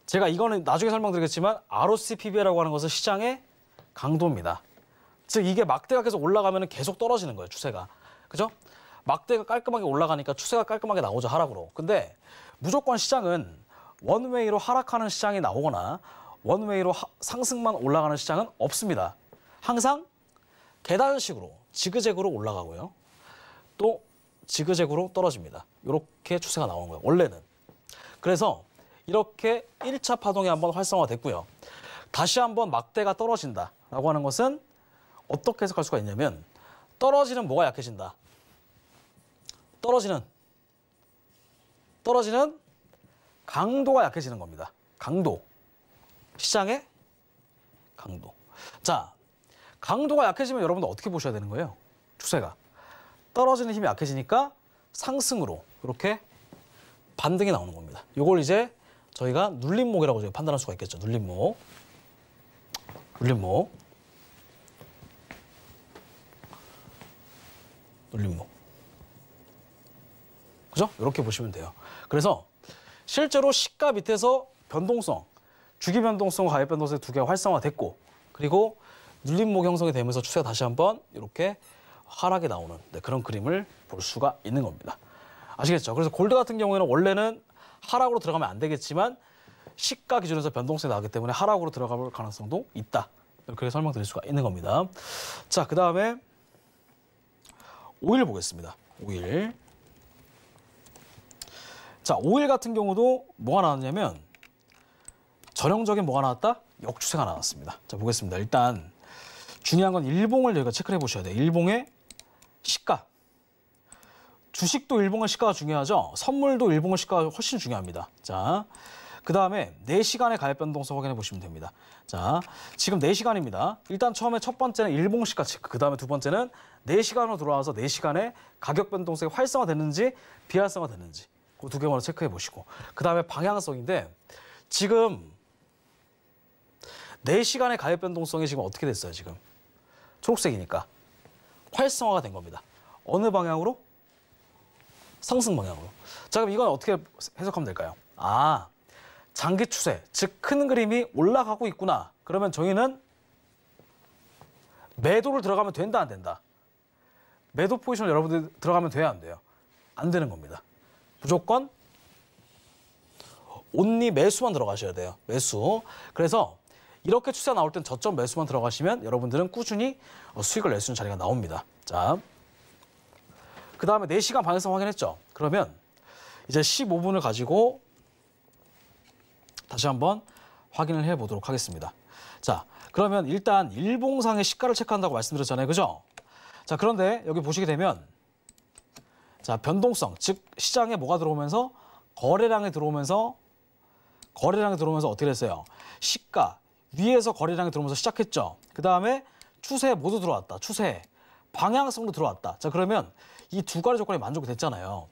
A: 제가 이거는 나중에 설명드리겠지만 ROCPB라고 하는 것은 시장의 강도입니다. 즉 이게 막대가 계속 올라가면 계속 떨어지는 거예요, 추세가. 그죠? 막대가 깔끔하게 올라가니까 추세가 깔끔하게 나오죠, 하락으로. 근데 무조건 시장은 원웨이로 하락하는 시장이 나오거나 원웨이로 하, 상승만 올라가는 시장은 없습니다. 항상 계단식으로 지그재그로 올라가고요. 또 지그재그로 떨어집니다. 이렇게 추세가 나온 거예요. 원래는. 그래서 이렇게 1차 파동이 한 번 활성화됐고요. 다시 한 번 막대가 떨어진다라고 하는 것은 어떻게 해석할 수가 있냐면 떨어지는 뭐가 약해진다. 떨어지는 떨어지는 강도가 약해지는 겁니다. 강도. 시장의 강도. 자, 강도가 약해지면 여러분들 어떻게 보셔야 되는 거예요? 추세가. 떨어지는 힘이 약해지니까 상승으로 이렇게 반등이 나오는 겁니다. 이걸 이제 저희가 눌림목이라고 저희가 판단할 수가 있겠죠. 눌림목. 눌림목. 눌림목. 그죠? 이렇게 보시면 돼요. 그래서 실제로 시가 밑에서 변동성, 주기 변동성, 가입 변동성 두 개가 활성화됐고 그리고 눌림목 형성이 되면서 추세가 다시 한번 이렇게 하락이 나오는 네, 그런 그림을 볼 수가 있는 겁니다. 아시겠죠? 그래서 골드 같은 경우에는 원래는 하락으로 들어가면 안 되겠지만 시가 기준에서 변동성이 나기 때문에 하락으로 들어갈 가능성도 있다. 그렇게 설명드릴 수가 있는 겁니다. 자, 그 다음에 5일 보겠습니다. 5일 자, 5일 같은 경우도 뭐가 나왔냐면 전형적인 뭐가 나왔다? 역추세가 나왔습니다. 자, 보겠습니다. 일단 중요한 건 일봉을 여기가 체크를 해보셔야 돼요. 일봉의 시가. 주식도 일봉의 시가가 중요하죠. 선물도 일봉의 시가가 훨씬 중요합니다. 자, 그 다음에 4시간의 가입 변동성 확인해 보시면 됩니다. 자, 지금 4시간입니다. 일단 처음에 첫 번째는 일봉 시가 체크, 그 다음에 두 번째는 4시간으로 들어와서 4시간의 가격 변동성이 활성화됐는지 비활성화됐는지 그 두 개만 체크해 보시고 그 다음에 방향성인데 지금 4시간의 가입 변동성이 지금 어떻게 됐어요, 지금? 초록색이니까 활성화가 된 겁니다. 어느 방향으로? 상승 방향으로. 자, 그럼 이건 어떻게 해석하면 될까요? 아, 장기 추세, 즉 큰 그림이 올라가고 있구나. 그러면 저희는 매도를 들어가면 된다, 안 된다? 매도 포지션을 여러분들 들어가면 돼야 안 돼요? 안 되는 겁니다. 무조건 온리 매수만 들어가셔야 돼요. 매수. 그래서 이렇게 추세 나올 땐 저점 매수만 들어가시면 여러분들은 꾸준히 어, 수익을 낼 수 있는 자리가 나옵니다. 자, 그 다음에 4시간 방향성 확인했죠? 그러면 이제 15분을 가지고 다시 한번 확인을 해보도록 하겠습니다. 자, 그러면 일단 일봉상의 시가를 체크한다고 말씀드렸잖아요. 그죠? 자, 그런데 여기 보시게 되면 자, 변동성, 즉 시장에 뭐가 들어오면서 거래량에 들어오면서 거래량에 들어오면서 어떻게 됐어요? 시가, 위에서 거래량이 들어오면서 시작했죠. 그다음에 추세 모두 들어왔다. 추세. 방향성으로 들어왔다. 자, 그러면 이 두 가지 조건이 만족됐잖아요.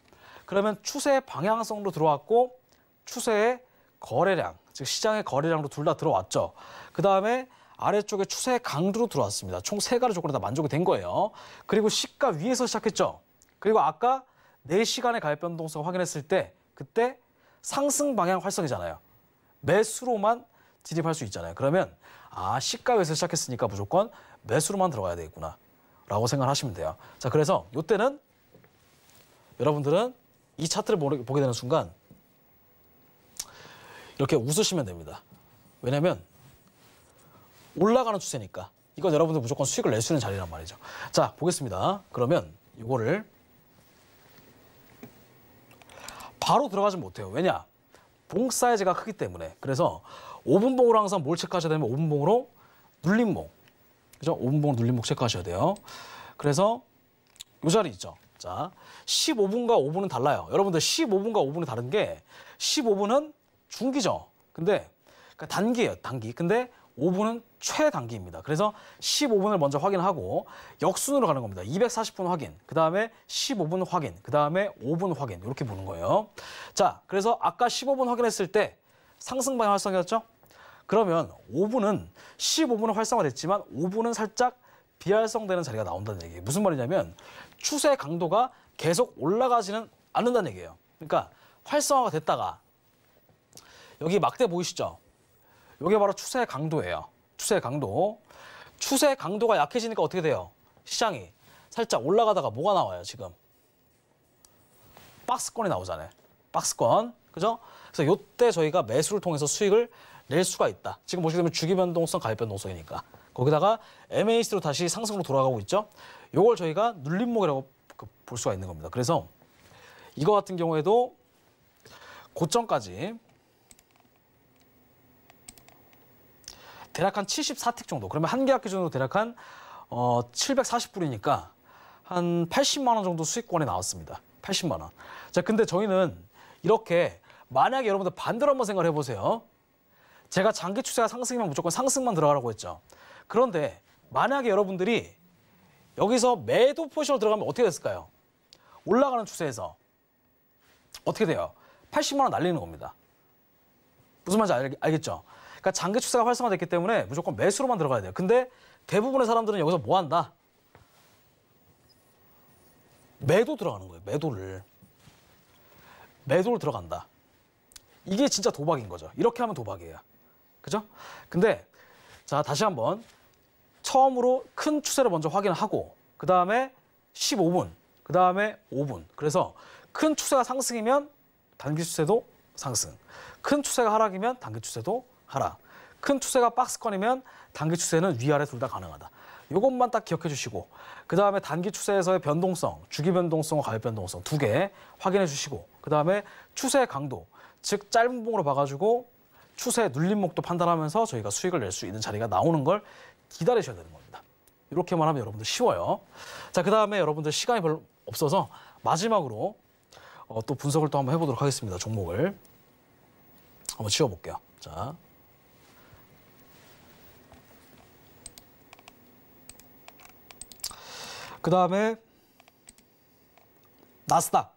A: 그러면 추세 방향성으로 들어왔고 추세의 거래량, 즉 시장의 거래량으로둘 다 들어왔죠. 그다음에 아래쪽에 추세 강도로 들어왔습니다. 총 세 가지 조건이 다 만족이 된 거예요. 그리고 시가 위에서 시작했죠. 그리고 아까 4시간의 가입 변동성 확인했을 때 그때 상승 방향 활성이잖아요. 매수로만 진입할 수 있잖아요. 그러면 아 시가에서 시작했으니까 무조건 매수로만 들어가야 되겠구나 라고 생각하시면 돼요. 자 그래서 이때는 여러분들은 이 차트를 보게 되는 순간 이렇게 웃으시면 됩니다. 왜냐면 하 올라가는 추세니까 이건 여러분들 무조건 수익을 낼 수 있는 자리란 말이죠. 자 보겠습니다. 그러면 이거를 바로 들어가지 못해요. 왜냐? 봉 사이즈가 크기 때문에. 그래서 5분봉으로 항상 뭘 체크하셔야 되면 냐5분봉으로 눌림목. 그죠? 오분봉 눌림목 체크하셔야 돼요. 그래서 이 자리 있죠. 자, 15분과 5분은 달라요. 여러분들 15분과 5분이 다른 게 15분은 중기죠. 근데 그러니까 단기예요, 단기. 근데 5분은 최단기입니다. 그래서 15분을 먼저 확인하고 역순으로 가는 겁니다. 240분 확인, 그 다음에 15분 확인, 그 다음에 5분 확인 이렇게 보는 거예요. 자, 그래서 아까 15분 확인했을 때 상승 방향 활성화였죠 그러면 5분은 15분은 활성화됐지만 5분은 살짝 비활성되는 자리가 나온다는 얘기예요. 무슨 말이냐면 추세 강도가 계속 올라가지는 않는다는 얘기예요. 그러니까 활성화가 됐다가 여기 막대 보이시죠? 이게 바로 추세 강도예요. 추세 강도. 추세 강도가 약해지니까 어떻게 돼요? 시장이 살짝 올라가다가 뭐가 나와요, 지금? 박스권이 나오잖아요. 박스권. 그죠? 그래서 이때 저희가 매수를 통해서 수익을 낼 수가 있다. 지금 보시게 되면 주기변동성, 가입변동성이니까. 거기다가 MAC로 다시 상승으로 돌아가고 있죠. 요걸 저희가 눌림목이라고 그 볼 수가 있는 겁니다. 그래서 이거 같은 경우에도 고점까지 대략 한 74틱 정도. 그러면 한 계약 기준으로 대략 한 어, 740불이니까 한 80만 원 정도 수익권이 나왔습니다. 80만 원. 자, 근데 저희는 이렇게 만약에 여러분들 반대로 한번 생각해 을 보세요. 제가 장기 추세가 상승이면 무조건 상승만 들어가라고 했죠. 그런데 만약에 여러분들이 여기서 매도 포지션으로 들어가면 어떻게 됐을까요? 올라가는 추세에서 어떻게 돼요? 80만 원 날리는 겁니다. 무슨 말인지 알, 겠죠 그러니까 장기 추세가 활성화됐기 때문에 무조건 매수로만 들어가야 돼요. 근데 대부분의 사람들은 여기서 뭐 한다? 매도 들어가는 거예요. 매도를. 매도를 들어간다. 이게 진짜 도박인 거죠. 이렇게 하면 도박이에요. 그죠? 근데 자 다시 한번 처음으로 큰 추세를 먼저 확인하고 그 다음에 15분, 그 다음에 5분. 그래서 큰 추세가 상승이면 단기 추세도 상승. 큰 추세가 하락이면 단기 추세도 하락. 큰 추세가 박스권이면 단기 추세는 위아래 둘 다 가능하다. 이것만 딱 기억해 주시고 그 다음에 단기 추세에서의 변동성, 주기 변동성, 가열 변동성 두 개 확인해 주시고 그 다음에 추세 강도, 즉 짧은 봉으로 봐가지고 추세 눌림목도 판단하면서 저희가 수익을 낼 수 있는 자리가 나오는 걸 기다리셔야 되는 겁니다. 이렇게만 하면 여러분들 쉬워요. 자, 그 다음에 여러분들 시간이 별로 없어서 마지막으로 어, 또 분석을 또 한번 해보도록 하겠습니다. 종목을. 한번 지워볼게요. 자. 그 다음에 나스닥.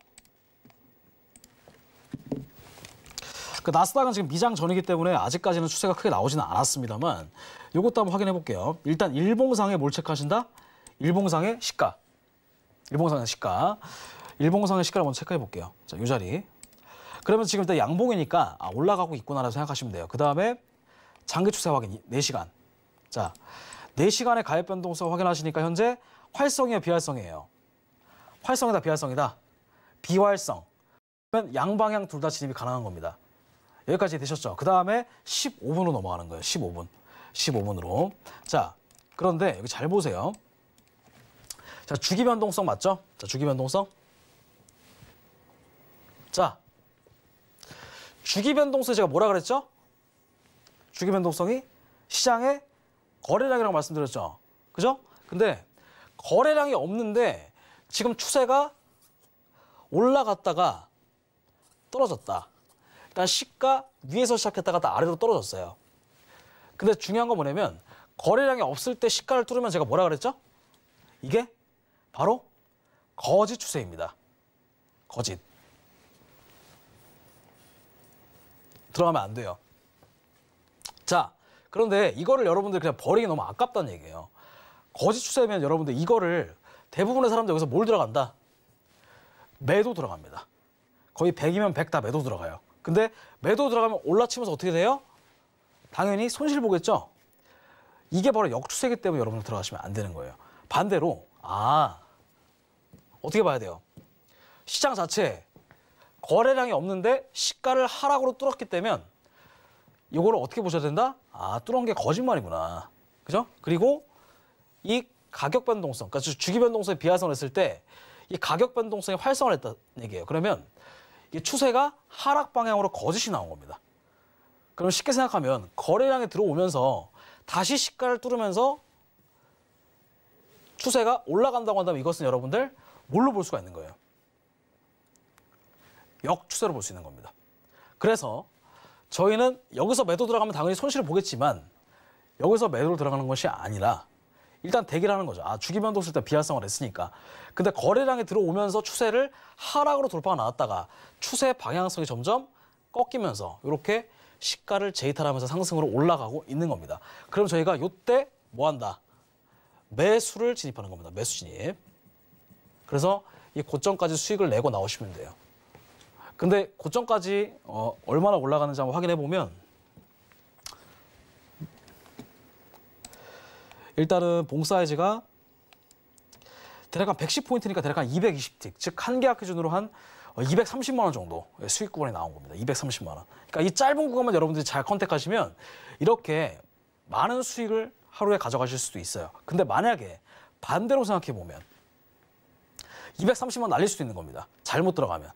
A: 그 나스닥은 지금 미장 전이기 때문에 아직까지는 추세가 크게 나오지는 않았습니다만 요것도 한번 확인해 볼게요. 일단 일봉상에 뭘체크하신다 일봉상의 시가. 일봉상의 시가. 일봉상의 시가를 먼저 체크해 볼게요. 자, 요 자리. 그러면 지금 일단 양봉이니까 아, 올라가고 있구나라고 생각하시면 돼요. 그다음에 장기 추세 확인 4시간. 자, 4시간의 가입 변동성 확인하시니까 현재 활성이에요, 비활성이에요. 활성이다, 비활성이다. 비활성. 그러면 양방향 둘 다 진입이 가능한 겁니다. 여기까지 되셨죠? 그 다음에 15분으로 넘어가는 거예요. 15분. 15분으로. 자, 그런데 여기 잘 보세요. 자, 주기 변동성 맞죠? 자, 주기 변동성. 자, 주기 변동성 제가 뭐라 그랬죠? 주기 변동성이 시장의 거래량이라고 말씀드렸죠. 그죠? 근데 거래량이 없는데 지금 추세가 올라갔다가 떨어졌다. 그러니까 시가 위에서 시작했다가 다 아래로 떨어졌어요. 근데 중요한 건 뭐냐면 거래량이 없을 때 시가를 뚫으면 제가 뭐라 그랬죠? 이게 바로 거짓 추세입니다. 거짓. 들어가면 안 돼요. 자, 그런데 이거를 여러분들 그냥 버리기 너무 아깝다는 얘기예요. 거짓 추세면 여러분들 이거를 대부분의 사람들 여기서 뭘 들어간다? 매도 들어갑니다. 거의 100이면 100 다 매도 들어가요. 근데 매도 들어가면 올라치면서 어떻게 돼요? 당연히 손실 보겠죠? 이게 바로 역추세기 때문에 여러분 들어가시면 안 되는 거예요. 반대로 아 어떻게 봐야 돼요? 시장 자체 거래량이 없는데 시가를 하락으로 뚫었기 때문에 이거를 어떻게 보셔야 된다? 아 뚫은 게 거짓말이구나. 그죠? 그리고 이 가격 변동성, 그러니까 주기 변동성에 비하성을 했을 때 이 가격 변동성이 활성화를 했다는 얘기예요. 그러면 이 추세가 하락 방향으로 거짓이 나온 겁니다. 그럼 쉽게 생각하면 거래량이 들어오면서 다시 시가를 뚫으면서 추세가 올라간다고 한다면 이것은 여러분들 뭘로 볼 수가 있는 거예요? 역추세로 볼 수 있는 겁니다. 그래서 저희는 여기서 매도 들어가면 당연히 손실을 보겠지만 여기서 매도로 들어가는 것이 아니라 일단 대기를 하는 거죠. 아, 주기변동수 일단 비활성화를 했으니까. 근데 거래량이 들어오면서 추세를 하락으로 돌파가 나왔다가 추세 방향성이 점점 꺾이면서 이렇게 시가를 재이탈하면서 상승으로 올라가고 있는 겁니다. 그럼 저희가 이때 뭐 한다? 매수를 진입하는 겁니다. 매수 진입. 그래서 이 고점까지 수익을 내고 나오시면 돼요. 근데 고점까지 어, 얼마나 올라가는지 한번 확인해 보면 일단은 봉 사이즈가 대략 한 110포인트니까 대략 한 220틱, 즉한 계약 기준으로 한 230만 원 정도 수익 구간이 나온 겁니다. 230만 원. 그러니까 이 짧은 구간만 여러분들이 잘 컨택하시면 이렇게 많은 수익을 하루에 가져가실 수도 있어요. 근데 만약에 반대로 생각해 보면 230만 원 날릴 수도 있는 겁니다. 잘못 들어가면.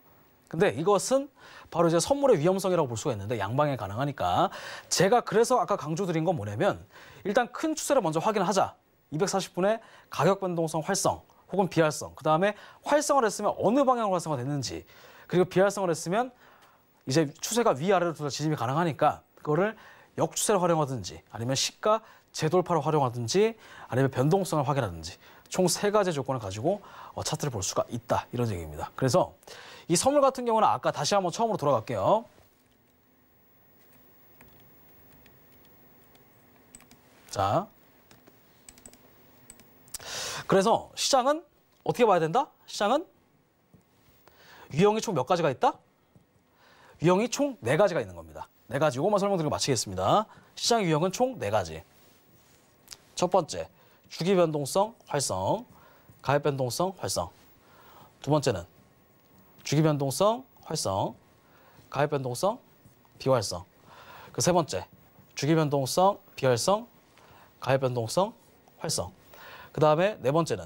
A: 근데 이것은 바로 이제 선물의 위험성이라고 볼 수가 있는데 양방에 가능하니까 제가 그래서 아까 강조드린 건 뭐냐면 일단 큰 추세를 먼저 확인하자. 240분의 가격 변동성 활성 혹은 비활성 그다음에 활성을 했으면 어느 방향으로 활성화 됐는지 그리고 비활성을 했으면 이제 추세가 위아래로 둘다 지짐이 가능하니까 그거를 역추세를 활용하든지 아니면 시가 재돌파를 활용하든지 아니면 변동성을 확인하든지 총 세 가지 조건을 가지고 어, 차트를 볼 수가 있다 이런 얘기입니다. 그래서 이 선물 같은 경우는 아까 다시 한번 처음으로 돌아갈게요. 자. 그래서 시장은 어떻게 봐야 된다? 시장은 유형이 총 몇 가지가 있다? 유형이 총 네가지가 있는 겁니다. 네가지 이것만 설명드리고 마치겠습니다. 시장 유형은 총 네가지첫 번째, 주기 변동성 활성, 가입 변동성 활성. 두 번째는 주기 변동성, 활성, 가입 변동성, 비활성. 그 세 번째, 주기 변동성, 비활성, 가입 변동성, 활성. 그 다음에 네 번째는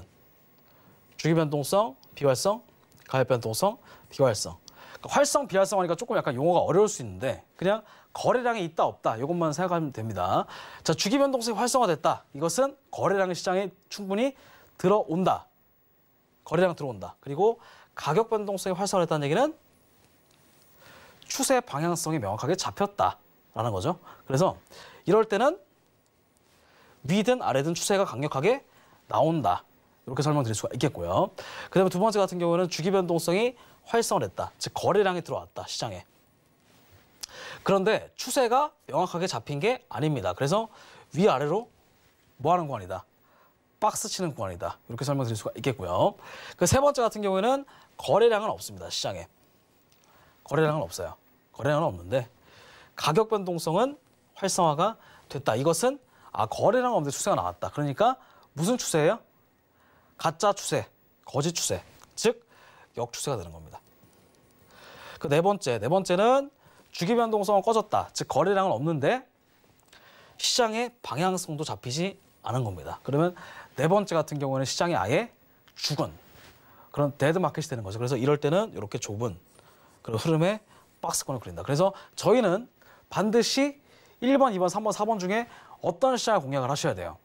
A: 주기 변동성, 비활성, 가입 변동성, 비활성. 그러니까 활성, 비활성 하니까 조금 약간 용어가 어려울 수 있는데 그냥 거래량이 있다 없다 이것만 생각하면 됩니다. 자 주기 변동성이 활성화됐다. 이것은 거래량이 시장에 충분히 들어온다. 거래량 들어온다. 그리고 가격 변동성이 활성화됐다는 얘기는 추세 방향성이 명확하게 잡혔다라는 거죠. 그래서 이럴 때는 위든 아래든 추세가 강력하게 나온다. 이렇게 설명드릴 수가 있겠고요. 그다음에 두 번째 같은 경우는 주기 변동성이 활성화됐다. 즉 거래량이 들어왔다. 시장에. 그런데 추세가 명확하게 잡힌 게 아닙니다. 그래서 위아래로 뭐 하는 구간이다. 박스 치는 구간이다. 이렇게 설명드릴 수가 있겠고요. 그 세 번째 같은 경우에는 거래량은 없습니다. 시장에. 거래량은 없어요. 거래량은 없는데 가격 변동성은 활성화가 됐다. 이것은 아 거래량 없는데 추세가 나왔다. 그러니까 무슨 추세예요? 가짜 추세, 거짓 추세, 즉 역추세가 되는 겁니다. 그 네 번째, 네 번째는 주기 변동성은 꺼졌다. 즉 거래량은 없는데 시장의 방향성도 잡히지 않은 겁니다. 그러면 네 번째 같은 경우는 시장이 아예 죽은 그런 데드 마켓이 되는 거죠. 그래서 이럴 때는 이렇게 좁은 그런 흐름의 박스권을 그린다. 그래서 저희는 반드시 1번, 2번, 3번, 4번 중에 어떤 시장을 공략을 하셔야 돼요.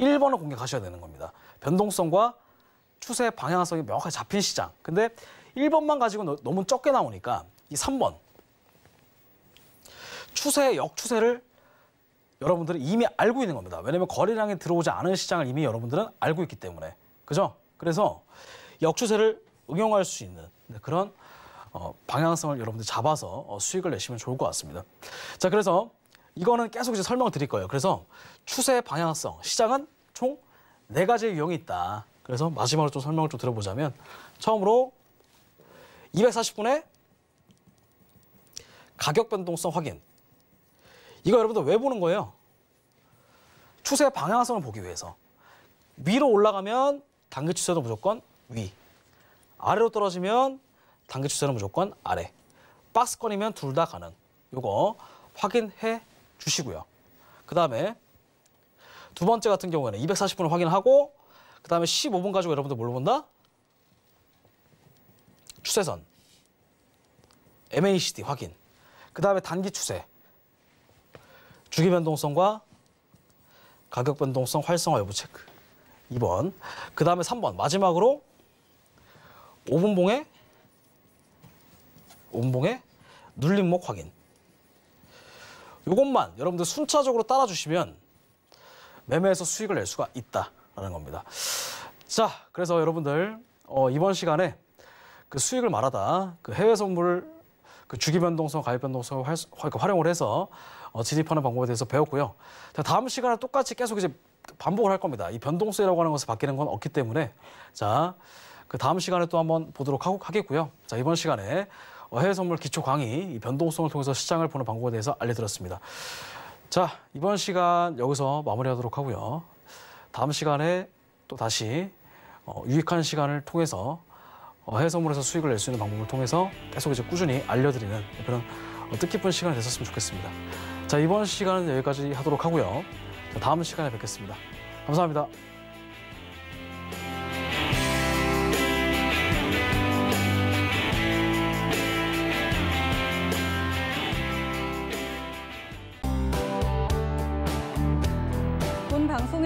A: 1번을 공략하셔야 되는 겁니다. 변동성과 추세 방향성이 명확하게 잡힌 시장. 근데 1번만 가지고 너무 적게 나오니까 이 3번. 추세, 역추세를 여러분들은 이미 알고 있는 겁니다. 왜냐하면 거래량이 들어오지 않은 시장을 이미 여러분들은 알고 있기 때문에. 그죠? 그래서 역추세를 응용할 수 있는 네, 그런 어, 방향성을 여러분들 잡아서 어, 수익을 내시면 좋을 것 같습니다. 자, 그래서 이거는 계속 이제 설명을 드릴 거예요. 그래서 추세 방향성, 시장은 총 네 가지의 유형이 있다. 그래서 마지막으로 좀 설명을 좀 들어보자면 처음으로 240분의 가격 변동성 확인. 이거 여러분들 왜 보는 거예요? 추세 방향성을 보기 위해서. 위로 올라가면 단기 추세도 무조건 위. 아래로 떨어지면 단기 추세는 무조건 아래. 박스권이면 둘 다가능 요거 확인해 주시고요. 그다음에 두 번째 같은 경우에는 240분을 확인하고 그다음에 15분 가지고 여러분들 뭘 본다? 추세선. MACD 확인. 그다음에 단기 추세. 주기 변동성과 가격 변동성 활성화 여부 체크. 2번. 그다음에 3번. 마지막으로 5분봉에 오분봉에 눌림목 확인. 이것만 여러분들 순차적으로 따라주시면 매매에서 수익을 낼 수가 있다라는 겁니다. 자, 그래서 여러분들 어, 이번 시간에 그 수익을 말하다 그 해외 선물 그 주기 변동성, 가입 변동성을 활, 그 활용을 해서 어, 진입하는 방법에 대해서 배웠고요. 자, 다음 시간에 똑같이 계속 이제 반복을 할 겁니다. 이 변동세라고 하는 것을 바뀌는 건 없기 때문에 자. 그 다음 시간에 또 한번 보도록 하고 하겠고요. 자, 이번 시간에 해외 선물 기초 강의 변동성을 통해서 시장을 보는 방법에 대해서 알려드렸습니다. 자, 이번 시간 여기서 마무리하도록 하고요. 다음 시간에 또 다시 어, 유익한 시간을 통해서 해외 선물에서 수익을 낼 수 있는 방법을 통해서 계속 이제 꾸준히 알려드리는 그런 어, 뜻깊은 시간이 됐었으면 좋겠습니다. 자, 이번 시간은 여기까지 하도록 하고요. 다음 시간에 뵙겠습니다. 감사합니다.